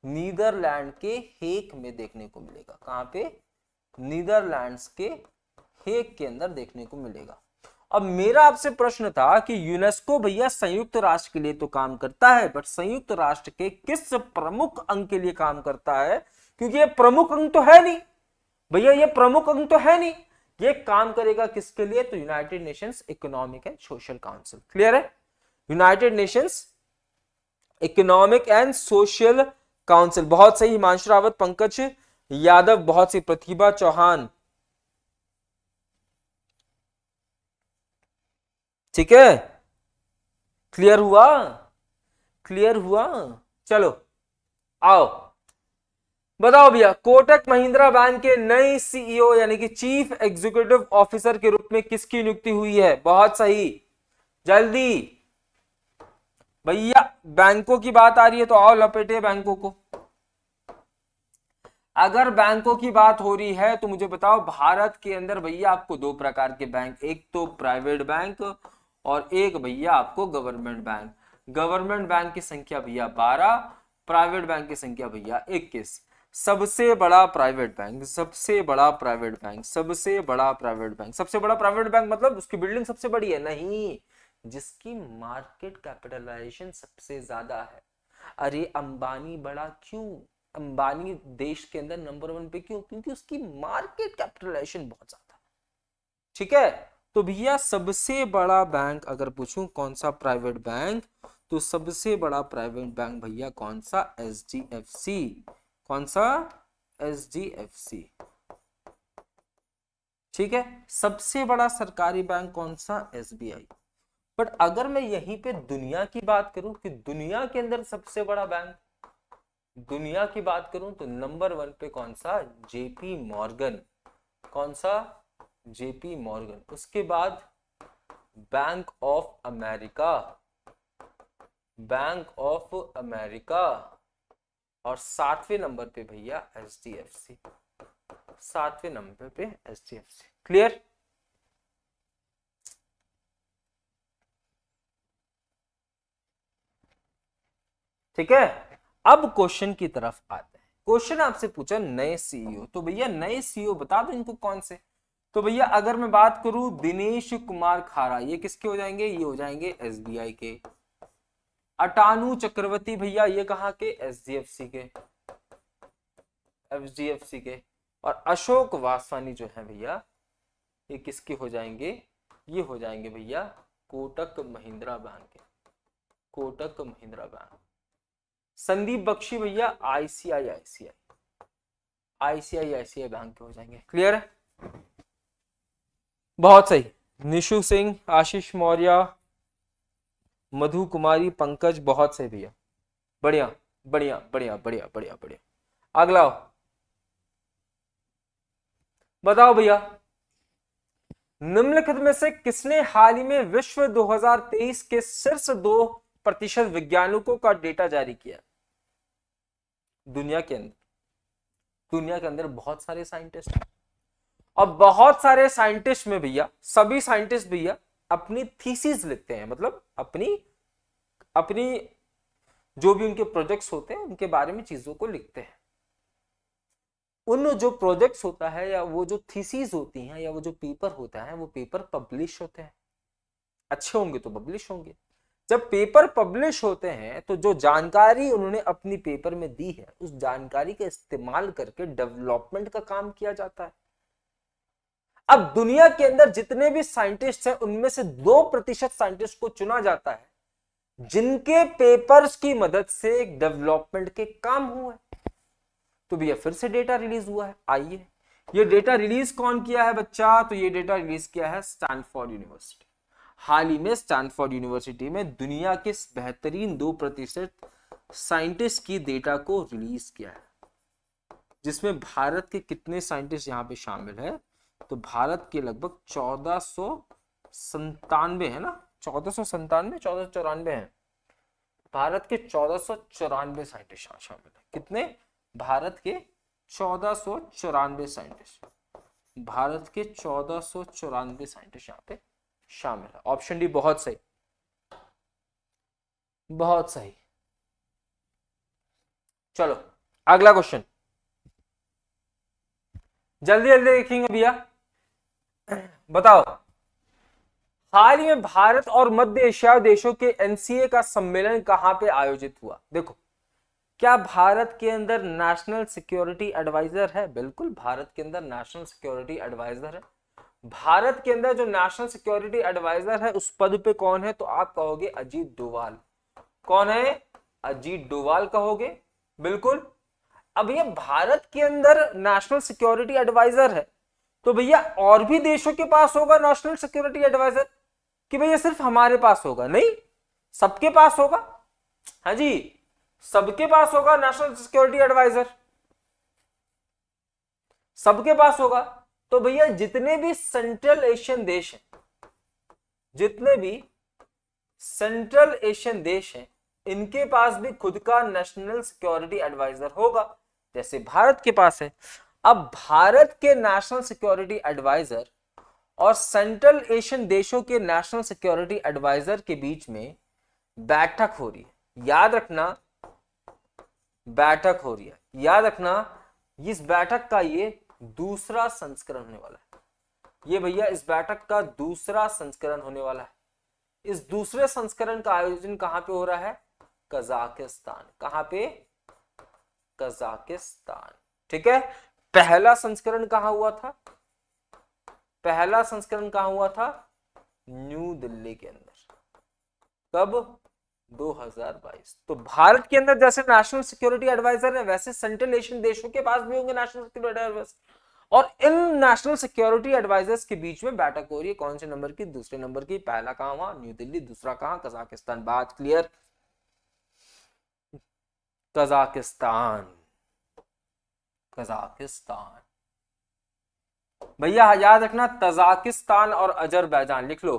नीदरलैंड के हेक में देखने को मिलेगा कहां पे नीदरलैंड्स के हेक के अंदर देखने को मिलेगा अब मेरा आपसे प्रश्न था कि यूनेस्को भैया संयुक्त राष्ट्र के लिए तो काम करता है बट संयुक्त राष्ट्र के किस प्रमुख अंग के लिए काम करता है क्योंकि ये प्रमुख अंग तो है नहीं भैया ये प्रमुख अंग तो है नहीं ये काम करेगा किसके लिए तो United Nations economic and social council clear है United Nations economic and social council बहुत सही हिमांशु रावत पंकज यादव बहुत सी प्रतिभा चौहान ठीक है क्लियर हुआ क्लियर हुआ चलो आओ बताओ भैया कोटक महिंद्रा बैंक के नए सीईओ e यानी कि चीफ एग्जीक्यूटिव ऑफिसर के रूप में किसकी नियुक्ति हुई है बहुत सही जल्दी भैया बैंकों की बात आ रही है तो और लपेटे बैंकों को अगर बैंकों की बात हो रही है तो मुझे बताओ भारत के अंदर भैया आपको दो प्रकार के बैंक एक तो प्राइवेट बैंक और एक भैया आपको गवर्नमेंट बैंक गवर्नमेंट बैंक की संख्या भैया बारह प्राइवेट बैंक की संख्या भैया इक्कीस सबसे बड़ा प्राइवेट बैंक सबसे बड़ा प्राइवेट बैंक सबसे बड़ा प्राइवेट बैंक सबसे बड़ा प्राइवेट बैंक मतलब उसकी बिल्डिंग सबसे बड़ी है नहीं जिसकी मार्केट कैपिटलाइजेशन सबसे ज्यादा है अरे अंबानी बड़ा क्यों अंबानी देश के अंदर नंबर वन पे क्यों क्योंकि उसकी मार्केट कैपिटलाइजेशन बहुत ज्यादा ठीक है तो भैया सबसे बड़ा बैंक अगर पूछूं कौन सा प्राइवेट बैंक तो सबसे बड़ा प्राइवेट बैंक भैया कौन सा एच डी एफ सी कौन सा एस डी एफ सी ठीक है सबसे बड़ा सरकारी बैंक कौन सा एस बी आई बट अगर मैं यहीं पे दुनिया की बात करूं कि दुनिया के अंदर सबसे बड़ा बैंक दुनिया की बात करूं तो नंबर वन पे कौन सा जेपी मॉर्गन कौन सा जेपी मॉर्गन उसके बाद bank of America bank of America और सातवें नंबर पे भैया एच डी एफ सी सातवें नंबर पे H D F C clear ठीक है अब क्वेश्चन की तरफ आते हैं क्वेश्चन आपसे पूछा नए सीईओ e तो भैया नए सीईओ e बता दो इनको कौन से तो भैया अगर मैं बात करूं दिनेश कुमार खारा ये किसके हो जाएंगे ये हो जाएंगे एसबीआई के अटानु चक्रवर्ती भैया ये कहा के सी के सी के और अशोक वासवानी जो है भैया ये किसके हो जाएंगे ये हो जाएंगे भैया कोटक महिंद्रा बैंक के कोटक महिंद्रा बैंक संदीप बख्शी भैया आईसीआई आईसीआई बैंक के हो जाएंगे क्लियर है बहुत सही निशु सिंह आशीष मौर्या मधु कुमारी पंकज बहुत से भैया बढ़िया बढ़िया बढ़िया बढ़िया बढ़िया बढ़िया अगला बताओ भैया निम्नलिखित में से किसने हाल ही में विश्व 2023 के शीर्ष दो प्रतिशत वैज्ञानिकों का डेटा जारी किया दुनिया के अंदर दुनिया के अंदर बहुत सारे साइंटिस्ट और बहुत सारे साइंटिस्ट में भैया सभी साइंटिस्ट भैया अपनी थीसिस लिखते हैं मतलब अपनी अपनी जो भी उनके प्रोजेक्ट्स होते हैं उनके बारे में चीजों को लिखते हैं उन जो प्रोजेक्ट्स होता है या वो जो थीसीज होती हैं या वो जो पेपर होता है वो पेपर पब्लिश होते हैं अच्छे होंगे तो पब्लिश होंगे जब पेपर पब्लिश होते हैं तो जो जानकारी उन्होंने अपनी पेपर में दी है उस जानकारी का इस्तेमाल करके डेवलपमेंट का काम किया जाता है अब दुनिया के अंदर जितने भी साइंटिस्ट हैं उनमें से दो प्रतिशत साइंटिस्ट को चुना जाता है जिनके पेपर्स की मदद से डेवलपमेंट के काम हुए तो भैया फिर से डेटा रिलीज हुआ है आइए ये डेटा रिलीज कौन किया है बच्चा तो ये डेटा रिलीज किया है स्टैनफोर्ड यूनिवर्सिटी हाल ही में स्टैनफोर्ड यूनिवर्सिटी में दुनिया के बेहतरीन दो प्रतिशत साइंटिस्ट की डेटा को रिलीज किया है जिसमें भारत के कितने साइंटिस्ट यहां पे शामिल है तो भारत के लगभग चौदह सो संतानवे है ना चौदह सौ संतानवे चौदह सौ चौरानवे है भारत के चौदह सौ चौरानवे साइंटिस्ट यहाँ शामिल है कितने भारत के चौदह सौ चौरानवे साइंटिस्ट भारत के चौदह सौ चौरानवे साइंटिस्ट यहाँ पे शामिल है ऑप्शन डी बहुत सही बहुत सही चलो अगला क्वेश्चन जल्दी जल्दी देखेंगे भैया बताओ हाल ही में भारत और मध्य एशिया देशों के एनसीए का सम्मेलन कहां पे आयोजित हुआ देखो क्या भारत के अंदर नेशनल सिक्योरिटी एडवाइजर है बिल्कुल भारत के अंदर नेशनल सिक्योरिटी एडवाइजर है भारत के अंदर जो नेशनल सिक्योरिटी एडवाइजर है उस पद पे कौन है तो आप कहोगे अजीत डोवाल कौन है अजीत डोवाल कहोगे बिल्कुल अब ये भारत के अंदर नेशनल सिक्योरिटी एडवाइजर है तो भैया और भी देशों के पास होगा नेशनल सिक्योरिटी एडवाइजर कि भैया सिर्फ हमारे पास होगा नहीं सबके पास होगा हाँ जी सबके पास होगा नेशनल सिक्योरिटी एडवाइजर सबके पास होगा तो भैया जितने भी सेंट्रल एशियन देश हैं जितने भी सेंट्रल एशियन देश हैं इनके पास भी खुद का नेशनल सिक्योरिटी एडवाइजर होगा जैसे भारत के पास है अब भारत के नेशनल सिक्योरिटी एडवाइजर और सेंट्रल एशियन देशों के नेशनल सिक्योरिटी एडवाइजर के बीच में बैठक हो रही है याद रखना बैठक हो रही है याद रखना इस बैठक का ये दूसरा संस्करण होने वाला है ये भैया इस बैठक का दूसरा संस्करण होने वाला है इस दूसरे संस्करण का आयोजन कहां पे हो रहा है कजाकिस्तान कहां पे कजाकिस्तान ठीक है पहला संस्करण कहा हुआ था पहला संस्करण कहा हुआ था न्यू दिल्ली के अंदर कब 2022 तो भारत के अंदर जैसे नेशनल सिक्योरिटी एडवाइजर है वैसे सेंट्रल एशियन देशों के पास भी होंगे नेशनल सिक्योरिटी एडवाइजर और इन नेशनल सिक्योरिटी एडवाइजर्स के बीच में बैठक हो रही है कौन से नंबर की दूसरे नंबर की पहला कहा हुआ न्यू दिल्ली दूसरा कहा कजाकिस्तान बात क्लियर कजाकिस्तान कजाकिस्तान भैया याद रखना तजाकिस्तान और अजरबैजान लिख लो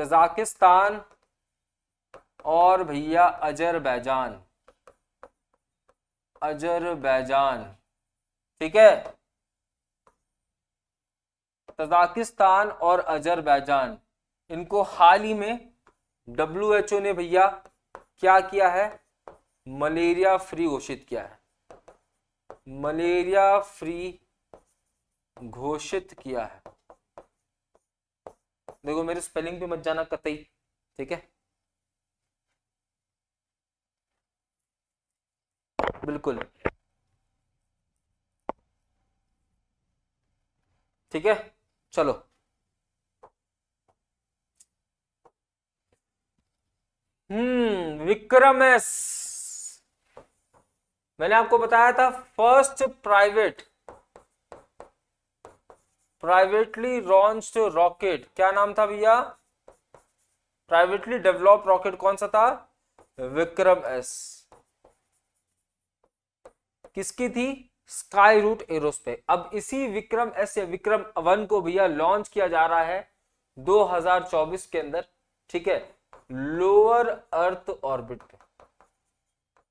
तजाकिस्तान और भैया अजरबैजान अजरबैजान ठीक है तजाकिस्तान और अजरबैजान इनको हाल ही में डब्ल्यू एच ओ ने भैया क्या किया है मलेरिया फ्री घोषित किया है मलेरिया फ्री घोषित किया है देखो मेरे स्पेलिंग पे मत जाना कतई ठीक है बिल्कुल ठीक है चलो हम्म विक्रम एस मैंने आपको बताया था first private privately launch rocket क्या नाम था भैया प्राइवेटली डेवलप रॉकेट कौन सा था विक्रम एस किसकी थी स्काई रूट एरोस्पेस अब इसी विक्रम एस या विक्रम वन को भैया लॉन्च किया जा रहा है 2024 के अंदर ठीक है लोअर अर्थ ऑर्बिट पे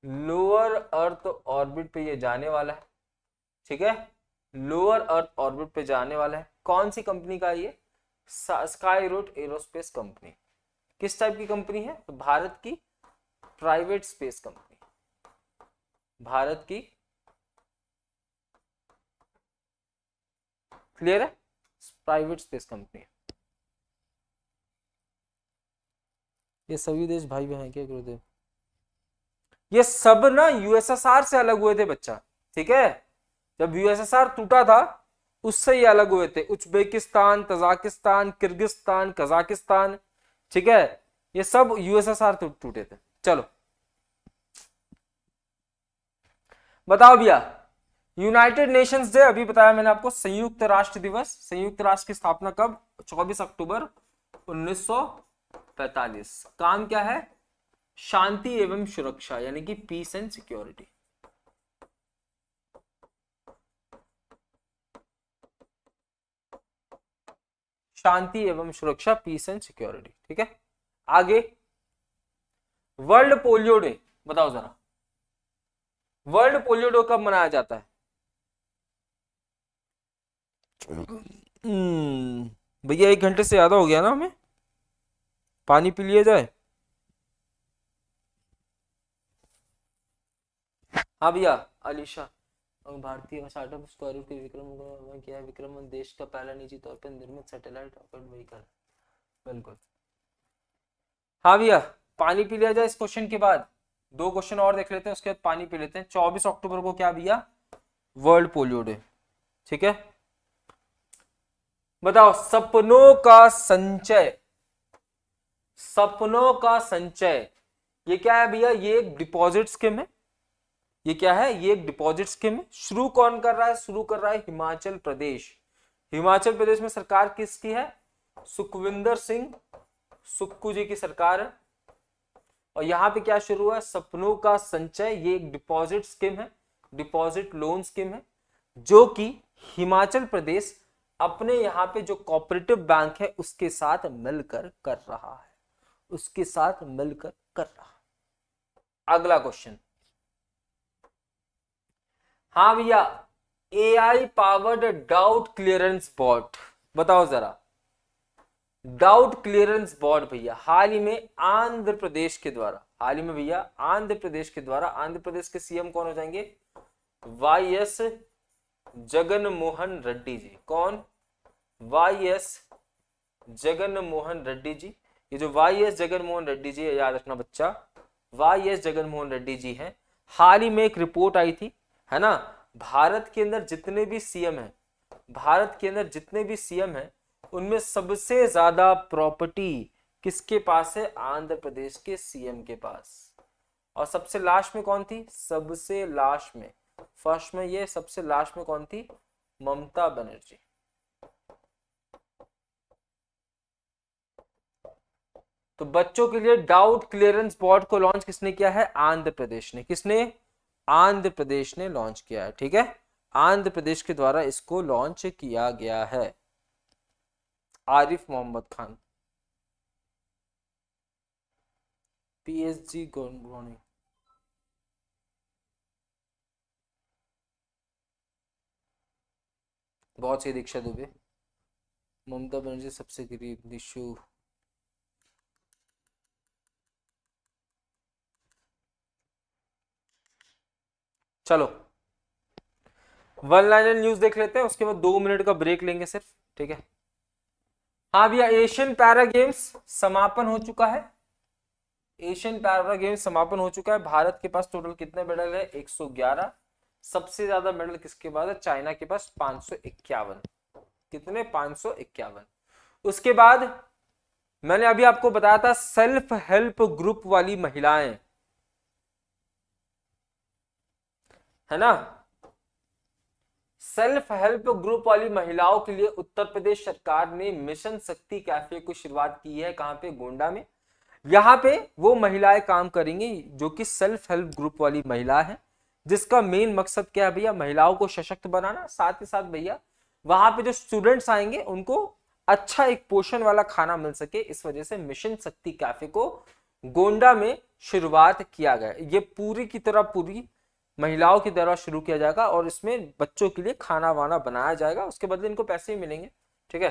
लोअर अर्थ ऑर्बिट पे ये जाने वाला है ठीक है लोअर अर्थ ऑर्बिट पे जाने वाला है कौन सी कंपनी का ये स्काई रूट एरोस्पेस कंपनी किस टाइप की कंपनी है तो भारत की प्राइवेट स्पेस कंपनी भारत की क्लियर है प्राइवेट स्पेस कंपनी ये सभी देश भाई बहन के गुरुदेव ये सब ना यूएसएसआर से अलग हुए थे बच्चा ठीक है जब यूएसएसआर टूटा था उससे ही अलग हुए थे उज्बेकिस्तान तजाकिस्तान किर्गिस्तान कजाकिस्तान ठीक है ये सब यूएसएसआर टूटे थे चलो बताओ भैया यूनाइटेड नेशंस डे अभी बताया मैंने आपको संयुक्त राष्ट्र दिवस संयुक्त राष्ट्र की स्थापना कब 24 अक्टूबर 1945 काम क्या है शांति एवं सुरक्षा यानी कि पीस एंड सिक्योरिटी शांति एवं सुरक्षा पीस एंड सिक्योरिटी ठीक है आगे वर्ल्ड पोलियो डे बताओ जरा वर्ल्ड पोलियो डे कब मनाया जाता है हम्म, भैया एक घंटे से ज्यादा हो गया ना हमें पानी पी लिया जाए हाँ भैया अलीशा और भारतीय स्टार्टअप स्टोरी के विक्रम को किया है विक्रम देश का पहला निजी तौर पर निर्मित सैटेलाइट रॉकेट व्हीकल बिल्कुल हाँ भैया पानी पी लिया जाए इस क्वेश्चन के बाद दो क्वेश्चन और देख लेते हैं उसके बाद पानी पी लेते हैं चौबीस अक्टूबर को क्या भैया वर्ल्ड पोलियो डे ठीक है बताओ सपनों का संचय सपनों का संचय ये क्या है भैया ये एक डिपॉजिट स्कीम है ये क्या है ये एक डिपॉजिट स्कीम है शुरू कौन कर रहा है शुरू कर रहा है हिमाचल प्रदेश हिमाचल प्रदेश में सरकार किसकी है सुखविंदर सिंह सुक्कू जी की सरकार है और यहां पे क्या शुरू है सपनों का संचय ये एक डिपॉजिट स्कीम है डिपॉजिट लोन स्कीम है जो कि हिमाचल प्रदेश अपने यहाँ पे जो कॉपरेटिव बैंक है उसके साथ मिलकर कर रहा है उसके साथ मिलकर कर रहा है अगला क्वेश्चन हाँ भैया A I powered doubt clearance bot बताओ जरा डाउट क्लियरेंस बॉट भैया हाल ही में आंध्र प्रदेश के द्वारा हाल ही में भैया आंध्र प्रदेश के द्वारा आंध्र प्रदेश के सीएम कौन हो जाएंगे वाई एस जगन मोहन रेड्डी जी कौन वाई एस जगन मोहन रेड्डी जी ये जो वाई एस जगन मोहन रेड्डी जी याद रखना बच्चा वाई एस जगन मोहन रेड्डी जी है हाल ही में एक रिपोर्ट आई थी है ना भारत के अंदर जितने भी सीएम हैं भारत के अंदर जितने भी सीएम हैं उनमें सबसे ज्यादा प्रॉपर्टी किसके पास है आंध्र प्रदेश के सीएम के पास और सबसे लास्ट में कौन थी सबसे लास्ट में फर्स्ट में ये सबसे लास्ट में कौन थी ममता बनर्जी तो बच्चों के लिए डाउट क्लियरेंस बोर्ड को लॉन्च किसने किया है आंध्र प्रदेश ने किसने आंध्र प्रदेश ने लॉन्च किया है ठीक है आंध्र प्रदेश के द्वारा इसको लॉन्च किया गया है आरिफ मोहम्मद खान पीएसजी गोनी बहुत सी दीक्षा दुबे ममता बनर्जी सबसे गरीब निशु चलो वन लाइनर न्यूज देख लेते हैं उसके बाद दो मिनट का ब्रेक लेंगे सिर्फ ठीक है हाँ भैया एशियन पैरा गेम्स समापन हो चुका है एशियन पैरा गेम्स समापन हो चुका है भारत के पास टोटल कितने मेडल है 111 सबसे ज्यादा मेडल किसके पास है चाइना के पास पांच कितने पांच उसके बाद मैंने अभी आपको बताया था सेल्फ हेल्प ग्रुप वाली महिलाएं है ना सेल्फ हेल्प ग्रुप वाली महिलाओं के लिए उत्तर प्रदेश सरकार ने मिशन शक्ति कैफे को शुरुआत की है कहां पे गोंडा में यहां पे वो महिलाएं काम करेंगी जो कि सेल्फ हेल्प ग्रुप वाली महिला है जिसका मेन मकसद क्या है भैया महिलाओं को सशक्त बनाना साथ ही साथ भैया वहां पे जो स्टूडेंट्स आएंगे उनको अच्छा एक पोषण वाला खाना मिल सके इस वजह से मिशन शक्ति कैफे को गोंडा में शुरुआत किया गया ये पूरी की तरह पूरी महिलाओं की द्वारा शुरू किया जाएगा और इसमें बच्चों के लिए खाना वाना बनाया जाएगा उसके बदले इनको पैसे ही मिलेंगे ठीक है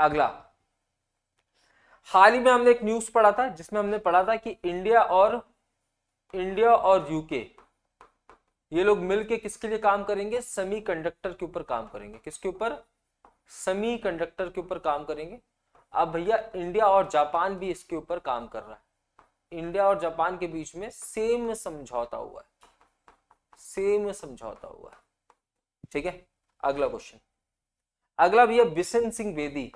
अगला हाल ही में हमने एक न्यूज पढ़ा था जिसमें हमने पढ़ा था कि इंडिया और इंडिया और यूके ये लोग मिलके किसके लिए काम करेंगे सेमी कंडक्टर के ऊपर काम करेंगे किसके ऊपर सेमी कंडक्टर के ऊपर काम करेंगे अब भैया इंडिया और जापान भी इसके ऊपर काम कर रहा है इंडिया और जापान के बीच में सेम समझौता हुआ है सेम समझौता हुआ है ठीक है अगला क्वेश्चन अगला भैया बिशन सिंह बेदी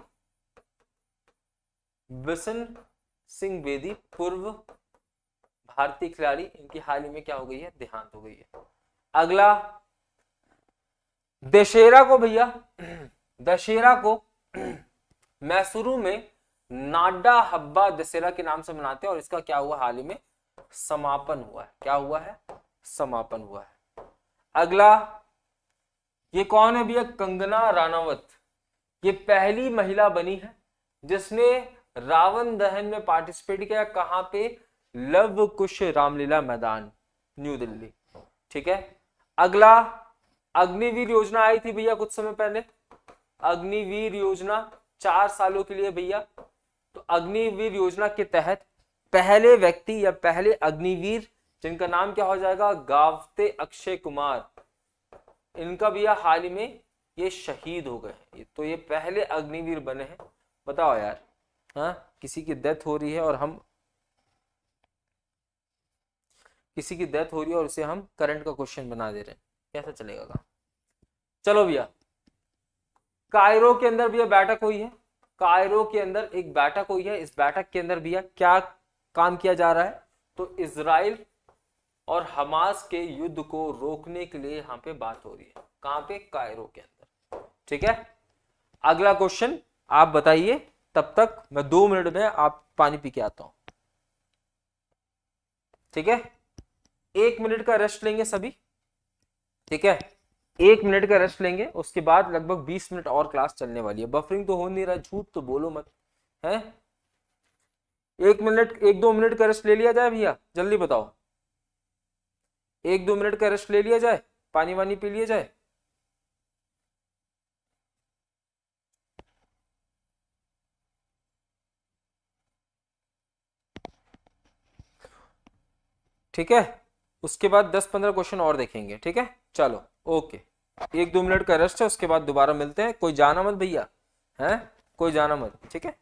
बिशन सिंह बेदी पूर्व भारतीय खिलाड़ी इनकी हाल ही में क्या हो गई है देहांत हो गई है अगला दशहरा को भैया दशहरा को मैसूरू में नाडा हब्बा दशहरा के नाम से मनाते हैं और इसका क्या हुआ हाल ही में समापन हुआ है क्या हुआ है समापन हुआ है अगला ये कौन है भैया कंगना रानावत ये पहली महिला बनी है जिसने रावण दहन में पार्टिसिपेट किया कहां पे लव कुश रामलीला मैदान न्यू दिल्ली ठीक है अगला अग्निवीर योजना आई थी भैया कुछ समय पहले अग्निवीर योजना चार सालों के लिए भैया तो अग्निवीर योजना के तहत पहले व्यक्ति या पहले अग्निवीर जिनका नाम क्या हो जाएगा गावते अक्षय कुमार इनका भैया हाल ही में ये शहीद हो गए तो ये पहले अग्निवीर बने हैं बताओ यार हाँ किसी की डेथ हो रही है और हम किसी की डेथ हो रही है और उसे हम करंट का क्वेश्चन बना दे रहे हैं कैसा चलेगा चलो भैया कायरो के अंदर भैया बैठक हुई है कायरो के अंदर एक बैठक हुई है इस बैठक के अंदर भी क्या काम किया जा रहा है तो इसराइल और हमास के युद्ध को रोकने के लिए यहां पे बात हो रही है कहां पे कायरो के अंदर ठीक है अगला क्वेश्चन आप बताइए तब तक मैं दो मिनट में आप पानी पी के आता हूं ठीक है एक मिनट का रेस्ट लेंगे सभी ठीक है एक मिनट का रेस्ट लेंगे उसके बाद लगभग बीस मिनट और क्लास चलने वाली है बफरिंग तो हो नहीं रहा झूठ तो बोलो मत है एक मिनट एक दो मिनट का रेस्ट ले लिया जाए भैया जल्दी बताओ एक दो मिनट का रेस्ट ले लिया जाए पानी वानी पी लिया जाए ठीक है उसके बाद दस पंद्रह क्वेश्चन और देखेंगे ठीक है चलो ओके एक दो मिनट का रेस्ट है उसके बाद दोबारा मिलते हैं कोई जाना मत भैया है कोई जाना मत ठीक है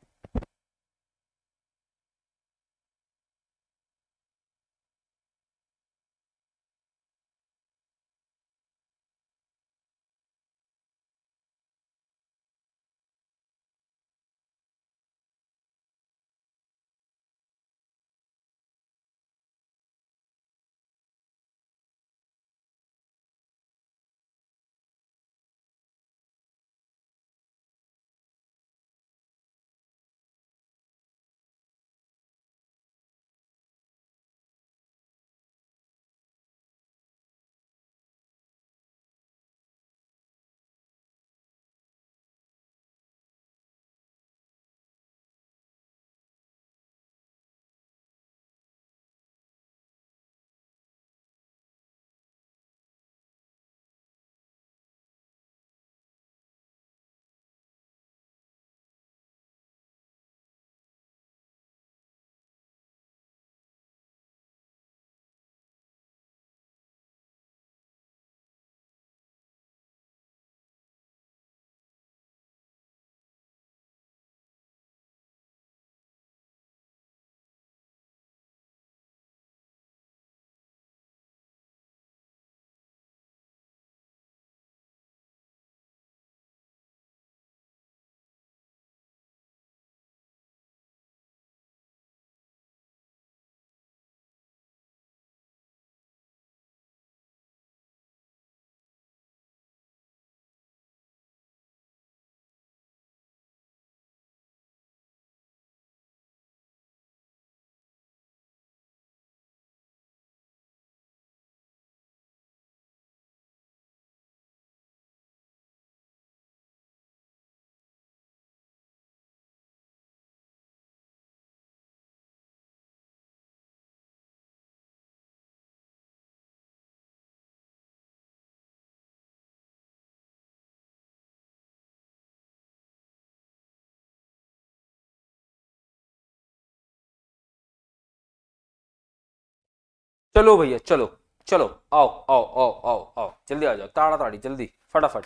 चलो भैया चलो चलो आओ आओ आओ आओ आओ जल्दी आ जाओ ताड़ा ताड़ी जल्दी फटाफट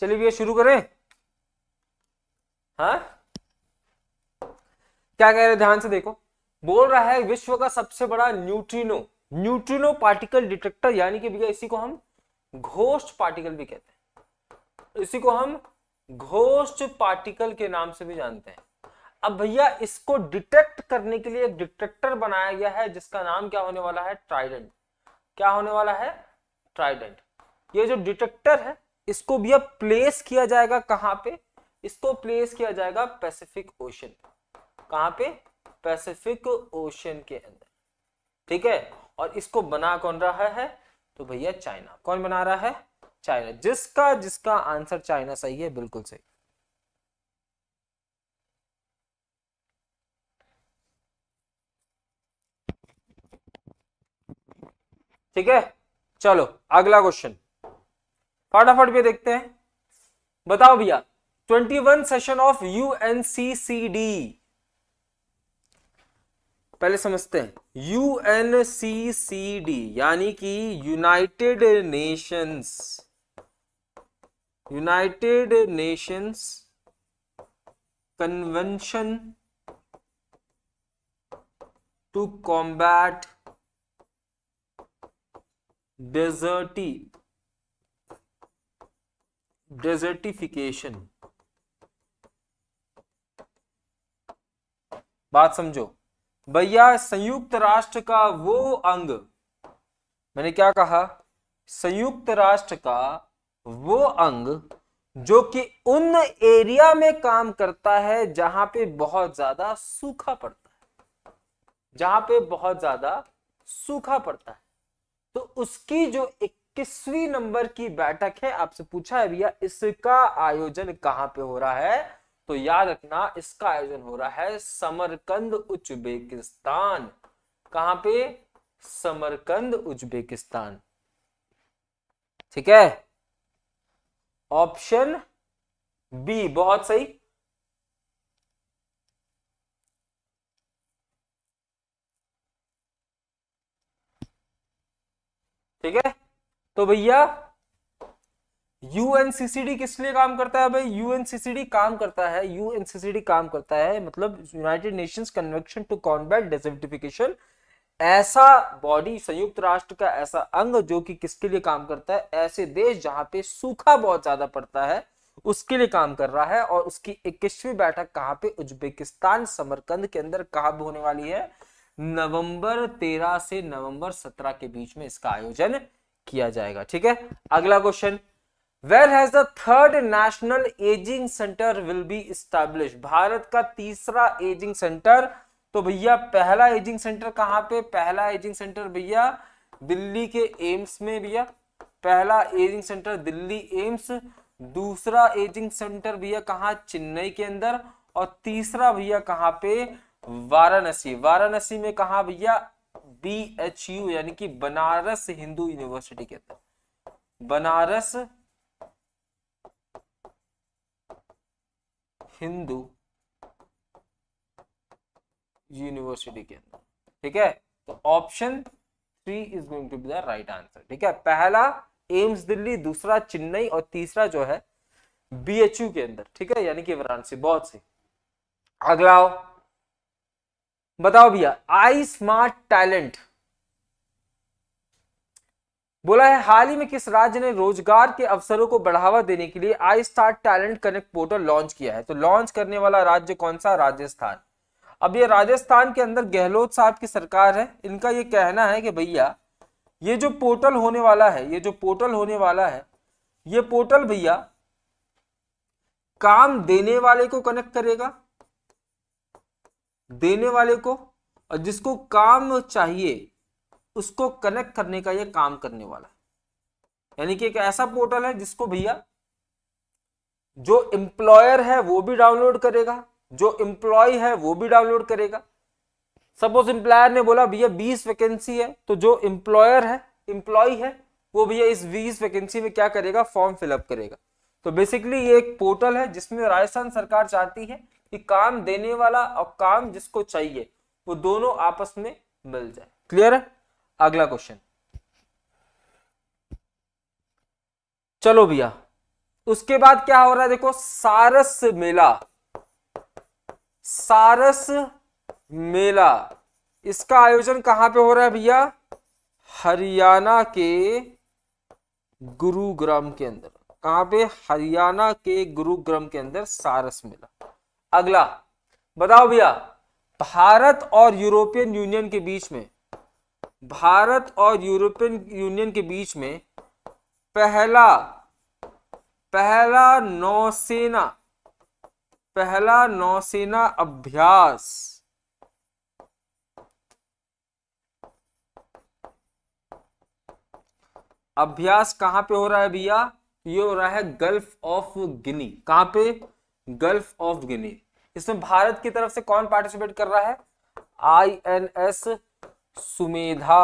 चलिए भैया शुरू करें हाँ क्या कह रहे ध्यान से देखो बोल रहा है विश्व का सबसे बड़ा न्यूट्रिनो न्यूट्रिनो पार्टिकल डिटेक्टर यानी कि भैया इसी को हम घोष्ट पार्टिकल भी कहते हैं इसी को हम घोष्ट पार्टिकल के नाम से भी जानते हैं अब भैया इसको डिटेक्ट करने के लिए एक डिटेक्टर बनाया गया है जिसका नाम क्या होने वाला है ट्राइडेंट क्या होने वाला है ट्राइडेंट ये जो डिटेक्टर है इसको भैया प्लेस किया जाएगा कहां पे इसको प्लेस किया जाएगा पैसिफिक ओशन कहां पे पैसिफिक ओशन के अंदर ठीक है और इसको बना कौन रहा है तो भैया चाइना कौन बना रहा है चाइना जिसका जिसका आंसर चाइना सही है बिल्कुल सही ठीक है चलो अगला क्वेश्चन फटाफट भी देखते हैं बताओ भैया 21 सेशन ऑफ यूएनसीसीडी पहले समझते हैं U N C C D यानी कि United Nations United Nations Convention to combat डेजर्टी डेजर्टिफिकेशन बात समझो भैया संयुक्त राष्ट्र का वो अंग मैंने क्या कहा संयुक्त राष्ट्र का वो अंग जो कि उन एरिया में काम करता है जहां पे बहुत ज्यादा सूखा पड़ता है जहां पे बहुत ज्यादा सूखा पड़ता है तो उसकी जो इक्कीसवीं नंबर की बैठक है आपसे पूछा है भैया इसका आयोजन कहां पे हो रहा है तो याद रखना इसका आयोजन हो रहा है समरकंद उज्बेकिस्तान कहां पे समरकंद उज्बेकिस्तान ठीक है ऑप्शन बी बहुत सही ठीक है तो भैया यूएनसीसीडी किस लिए काम करता है भाई यूएनसीसीडी काम करता है यूएनसीसीडी काम करता है मतलब United Nations convection to combat desertification ऐसा बॉडी संयुक्त राष्ट्र का ऐसा अंग जो कि किसके लिए काम करता है ऐसे देश जहां पे सूखा बहुत ज्यादा पड़ता है उसके लिए काम कर रहा है और उसकी इक्कीसवीं बैठक कहाँ पे उज्बेकिस्तान समरकंद के अंदर कहा होने वाली है नवंबर तेरह से नवंबर सत्रह के बीच में इसका आयोजन किया जाएगा ठीक है अगला question has the third national ageing centre will be establish Bharat का तीसरा एजिंग सेंटर तो भैया पहला एजिंग सेंटर कहां पे पहला एजिंग सेंटर भैया दिल्ली के एम्स में भैया पहला एजिंग सेंटर दिल्ली एम्स दूसरा एजिंग सेंटर भैया कहा चेन्नई के अंदर और तीसरा भैया कहां पे वाराणसी वाराणसी में कहा भैया बी एच यू यानी कि बनारस हिंदू यूनिवर्सिटी के अंदर बनारस हिंदू यूनिवर्सिटी के अंदर ठीक है तो option three is going to be the right answer ठीक है पहला एम्स दिल्ली दूसरा चेन्नई और तीसरा जो है बीएचयू के अंदर ठीक है यानी कि वाराणसी बहुत सी अगला बताओ भैया आई स्मार्ट टैलेंट बोला है हाल ही में किस राज्य ने रोजगार के अवसरों को बढ़ावा देने के लिए I star talent connect portal launch किया है तो लॉन्च करने वाला राज्य कौन सा राजस्थान अब ये राजस्थान के अंदर गहलोत साहब की सरकार है इनका ये कहना है कि भैया ये जो पोर्टल होने वाला है ये जो पोर्टल होने वाला है ये पोर्टल भैया काम देने वाले को कनेक्ट करेगा देने वाले को और जिसको काम चाहिए उसको कनेक्ट करने का ये काम करने वाला है यानी कि एक ऐसा पोर्टल है जिसको भैया जो एम्प्लॉयर है वो भी डाउनलोड करेगा जो एम्प्लॉय है वो भी डाउनलोड करेगा सपोज एम्प्लॉयर ने बोला भैया 20 वैकेंसी है तो जो एम्प्लॉयर है एम्प्लॉय है वो भैया इस 20 वैकेंसी में क्या करेगा फॉर्म फिलअप करेगा तो बेसिकली ये एक पोर्टल है जिसमें राजस्थान सरकार चाहती है कि काम देने वाला और काम जिसको चाहिए वो दोनों आपस में मिल जाए क्लियर है अगला क्वेश्चन चलो भैया उसके बाद क्या हो रहा है देखो सारस मेला सारस मेला इसका आयोजन कहां पे हो रहा है भैया हरियाणा के गुरुग्राम के अंदर कहां पे हरियाणा के गुरुग्राम के अंदर सारस मेला अगला बताओ भैया भारत और यूरोपियन यूनियन के बीच में भारत और यूरोपियन यूनियन के बीच में पहला पहला नौसेना पहला नौसेना अभ्यास अभ्यास कहां पे हो रहा है भैया ये हो रहा है गल्फ ऑफ गिनी कहां पे गल्फ ऑफ गिनी इसमें भारत की तरफ से कौन पार्टिसिपेट कर रहा है I N S Sumedha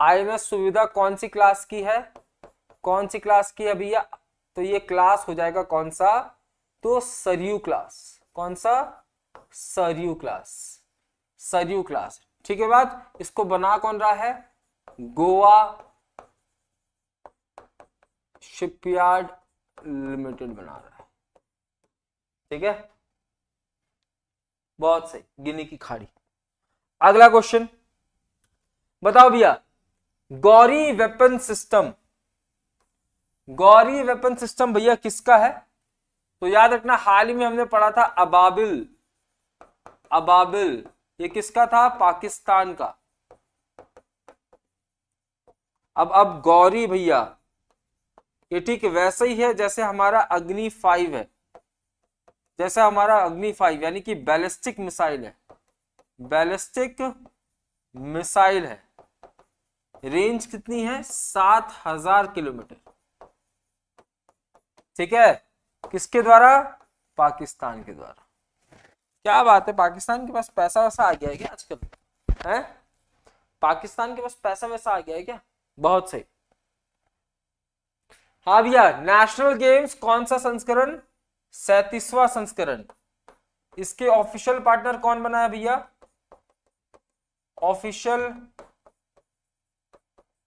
I S Suvidha कौन सी क्लास की है कौन सी क्लास की है भैया तो ये क्लास हो जाएगा कौन सा तो सरयू क्लास कौन सा सरयू क्लास सरयू क्लास ठीक है बात इसको बना कौन रहा है गोवा शिपयार्ड लिमिटेड बना रहा है ठीक है बहुत सही गिनी की खाड़ी अगला क्वेश्चन बताओ भैया Gauri weapon system Gauri weapon system भैया किसका है तो याद रखना हाल ही में हमने पढ़ा था अबाबिल अबाबिल ये किसका था पाकिस्तान का अब अब गौरी भैया ये ठीक वैसे ही है जैसे हमारा अग्नि फाइव है जैसे हमारा अग्नि फाइव यानी कि बैलिस्टिक मिसाइल है बैलिस्टिक मिसाइल है रेंज कितनी है सात हजार किलोमीटर ठीक है किसके द्वारा पाकिस्तान के द्वारा क्या बात है पाकिस्तान के पास पैसा वैसा आ गया है क्या आजकल है पाकिस्तान के पास पैसा वैसा आ गया है क्या बहुत सही हाँ भैया नेशनल गेम्स कौन सा संस्करण सैतीसवा संस्करण इसके ऑफिशियल पार्टनर कौन बना है भैया ऑफिशियल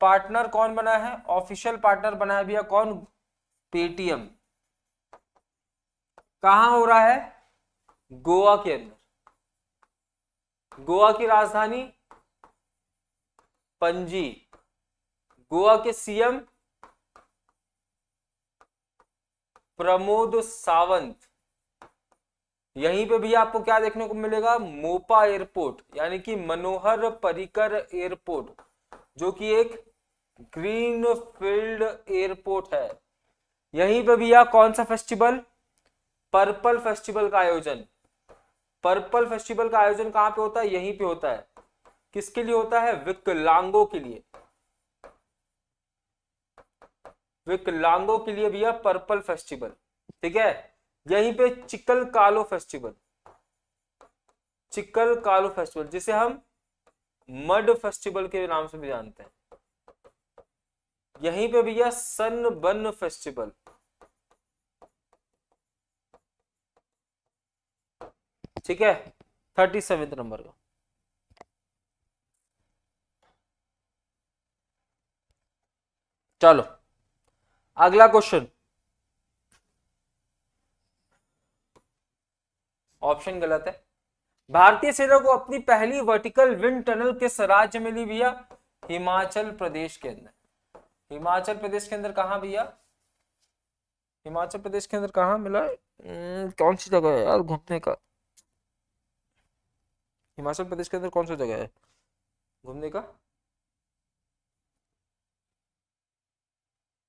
पार्टनर कौन बना है ऑफिशियल पार्टनर बना है भैया कौन पेटीएम कहा हो रहा है गोवा के अंदर गोवा की राजधानी पंजी गोवा के सीएम प्रमोद सावंत यहीं पे भी आपको क्या देखने को मिलेगा मोपा एयरपोर्ट यानी कि मनोहर परिकर एयरपोर्ट जो कि एक ग्रीन फील्ड एयरपोर्ट है यहीं पे भी यह कौन सा फेस्टिवल पर्पल फेस्टिवल का आयोजन पर्पल फेस्टिवल का आयोजन कहां पे होता है यहीं पे होता है किसके लिए होता है विकलांगों के लिए विकलांगों के लिए यह पर्पल फेस्टिवल ठीक है यहीं पे चिकल कालो फेस्टिवल चिकल कालो फेस्टिवल जिसे हम मड फेस्टिवल के नाम से भी जानते हैं यहीं पे भैया सन बन फेस्टिवल ठीक है थर्टी सेवेंथ नंबर का चलो अगला क्वेश्चन ऑप्शन गलत है भारतीय सेना को अपनी पहली वर्टिकल विंड टनल किस राज्य में ली भैया हिमाचल प्रदेश के अंदर हिमाचल प्रदेश के अंदर कहा भैया हिमाचल प्रदेश के अंदर कहा मिला हम्म, कौन सी जगह है यार घूमने का हिमाचल प्रदेश के अंदर कौन सा जगह है घूमने का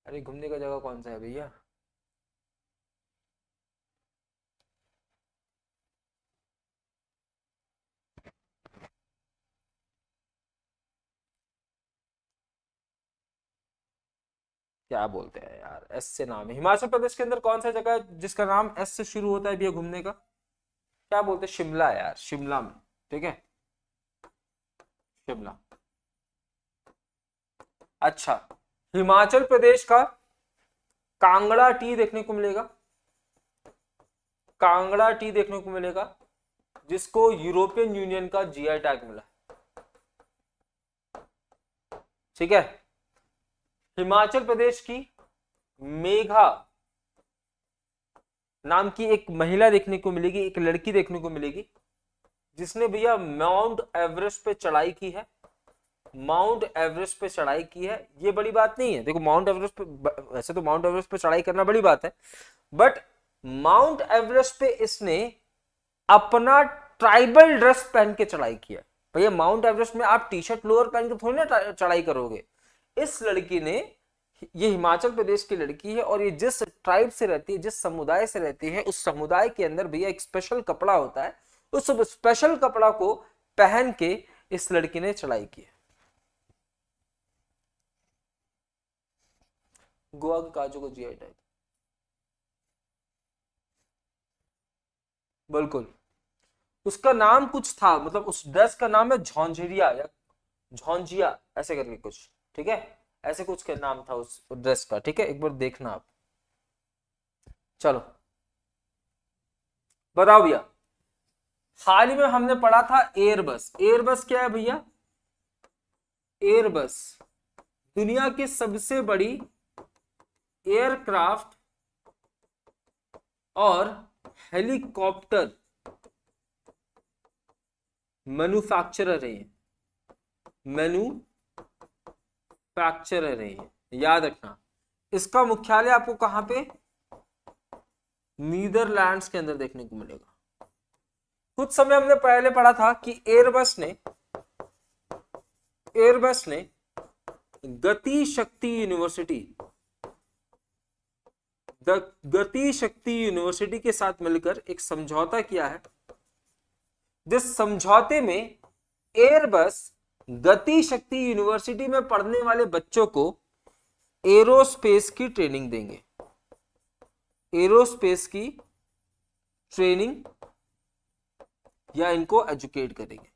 अरे घूमने का जगह कौन सा है भैया क्या बोलते हैं यार एस से नाम है हिमाचल प्रदेश के अंदर कौन सा जगह जिसका नाम एस से शुरू होता है भैया घूमने का क्या बोलते हैं शिमला यार शिमला में ठीक है शिमला अच्छा हिमाचल प्रदेश का कांगड़ा टी देखने को मिलेगा कांगड़ा टी देखने को मिलेगा जिसको यूरोपियन यूनियन का जीआई टैग मिला ठीक है हिमाचल प्रदेश की मेघा नाम की एक महिला देखने को मिलेगी एक लड़की देखने को मिलेगी जिसने भैया माउंट एवरेस्ट पे चढ़ाई की है माउंट एवरेस्ट पे चढ़ाई की है ये बड़ी बात नहीं है देखो माउंट एवरेस्ट पे वैसे तो माउंट एवरेस्ट पे चढ़ाई करना बड़ी बात है बट माउंट एवरेस्ट पे इसने अपना ट्राइबल ड्रेस पहन के चढ़ाई किया भैया माउंट एवरेस्ट में आप टी शर्ट लोअर पहन के थोड़ी ना चढ़ाई करोगे इस लड़की ने ये हिमाचल प्रदेश की लड़की है और ये जिस ट्राइब से रहती है जिस समुदाय से रहती है उस समुदाय के अंदर भैया एक स्पेशल कपड़ा होता है उस स्पेशल कपड़ा को पहन के इस लड़की ने चढ़ाई की गोवा के काजू को जिया टाइप बिल्कुल उसका नाम कुछ था मतलब उस ड्रेस का नाम है झोंझरिया या झोंझिया ऐसे करके कुछ ठीक है ऐसे कुछ का नाम था उस ड्रेस का ठीक है एक बार देखना आप चलो बताओ भैया हाल ही में हमने पढ़ा था एयरबस एयरबस क्या है भैया एयरबस दुनिया की सबसे बड़ी एयरक्राफ्ट और हेलीकॉप्टर मैन्युफैक्चरर है मैन्यू फ्रैक्चर है रही है याद रखना इसका मुख्यालय आपको कहां पे नीदरलैंड्स के अंदर देखने को मिलेगा कुछ समय हमने पहले पढ़ा था कि एयरबस ने एयरबस ने गति शक्ति यूनिवर्सिटी गति शक्ति यूनिवर्सिटी के साथ मिलकर एक समझौता किया है जिस समझौते में एयरबस गति शक्ति यूनिवर्सिटी में पढ़ने वाले बच्चों को एरोस्पेस की ट्रेनिंग देंगे एरोस्पेस की ट्रेनिंग या इनको एजुकेट करेंगे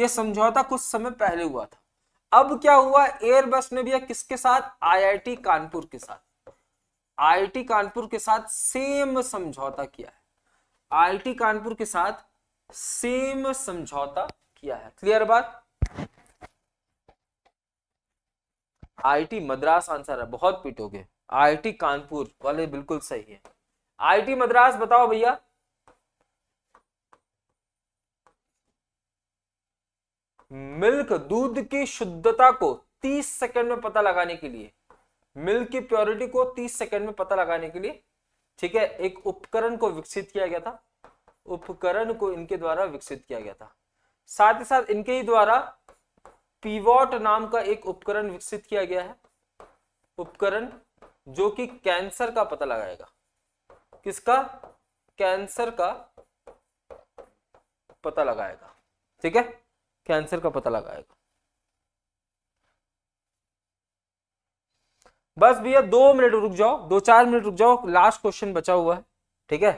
यह समझौता कुछ समय पहले हुआ था अब क्या हुआ एयरबस ने भी किसके साथ आईआईटी कानपुर के साथ आईआईटी कानपुर के साथ सेम समझौता किया है आईआईटी कानपुर के साथ सेम समझौता किया है क्लियर बात आईटी मद्रास आंसर है बहुत पीटोगे आईआईटी कानपुर वाले बिल्कुल सही है आईटी मद्रास बताओ भैया मिल्क दूध की शुद्धता को 30 सेकंड में पता लगाने के लिए मिल्क की प्योरिटी को 30 सेकंड में पता लगाने के लिए ठीक है एक उपकरण को विकसित किया गया था उपकरण को इनके द्वारा विकसित किया गया था साथ ही साथ इनके ही द्वारा पीवॉट नाम का एक उपकरण विकसित किया गया है उपकरण जो कि कैंसर का पता लगाएगा किसका कैंसर का पता लगाएगा ठीक है कैंसर का पता लगाएगा बस भैया दो मिनट रुक जाओ दो चार मिनट रुक जाओ लास्ट क्वेश्चन बचा हुआ है ठीक है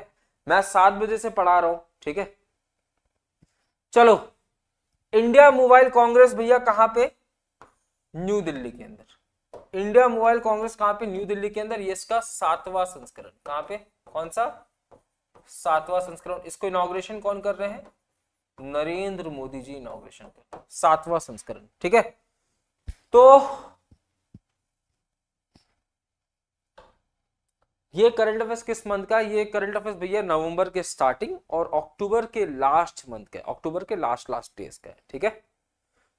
मैं सात बजे से पढ़ा रहा हूं ठीक है चलो इंडिया मोबाइल कांग्रेस भैया कहां पे न्यू दिल्ली के अंदर इंडिया मोबाइल कांग्रेस कहां पे न्यू दिल्ली के अंदर ये इसका सातवां संस्करण कहां पे कौन सा सातवां संस्करण इसको इनोग्रेशन कौन कर रहे हैं नरेंद्र मोदी जी इनोग्रेशन कर सातवां संस्करण ठीक है तो ये करंट अफेयर्स किस मंथ का ये करंट अफेयर्स भैया नवंबर के स्टार्टिंग और अक्टूबर के लास्ट मंथ का अक्टूबर के लास्ट लास्ट डेज का है ठीक है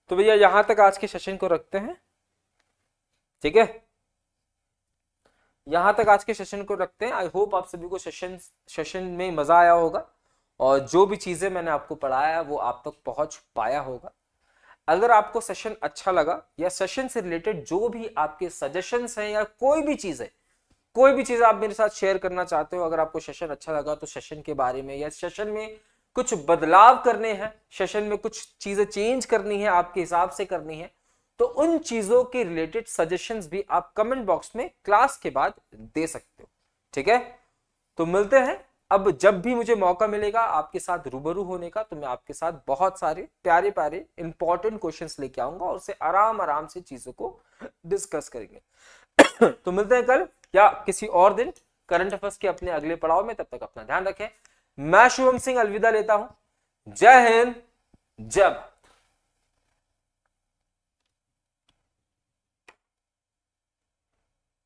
तो भैया यहां तक आज के सेशन को रखते हैं ठीक है यहां तक आज के सेशन को रखते हैं आई होप आप सभी को सेशन सेशन में मजा आया होगा और जो भी चीजें मैंने आपको पढ़ाया वो आप तक पहुंच पाया होगा अगर आपको सेशन अच्छा लगा या सेशन से रिलेटेड जो भी आपके सजेशंस हैं या कोई भी चीज है कोई भी चीज आप मेरे साथ शेयर करना चाहते हो अगर आपको सेशन अच्छा लगा तो सेशन के बारे में या सेशन में कुछ बदलाव करने हैं सेशन में कुछ चीजें चेंज करनी है आपके हिसाब से करनी है तो उन चीजों के रिलेटेड सजेशन भी आप कमेंट बॉक्स में क्लास के बाद दे सकते हो ठीक है तो मिलते हैं अब जब भी मुझे मौका मिलेगा आपके साथ रूबरू होने का तो मैं आपके साथ बहुत सारे प्यारे प्यारे इंपॉर्टेंट क्वेश्चंस लेके आऊंगा और उसे आराम आराम से चीजों को डिस्कस करेंगे तो मिलते हैं कल या किसी और दिन करंट अफेयर्स के अपने अगले पड़ाव में तब तक अपना ध्यान रखें मैं शुभम सिंह अलविदा लेता हूं जय हिंद जय भारत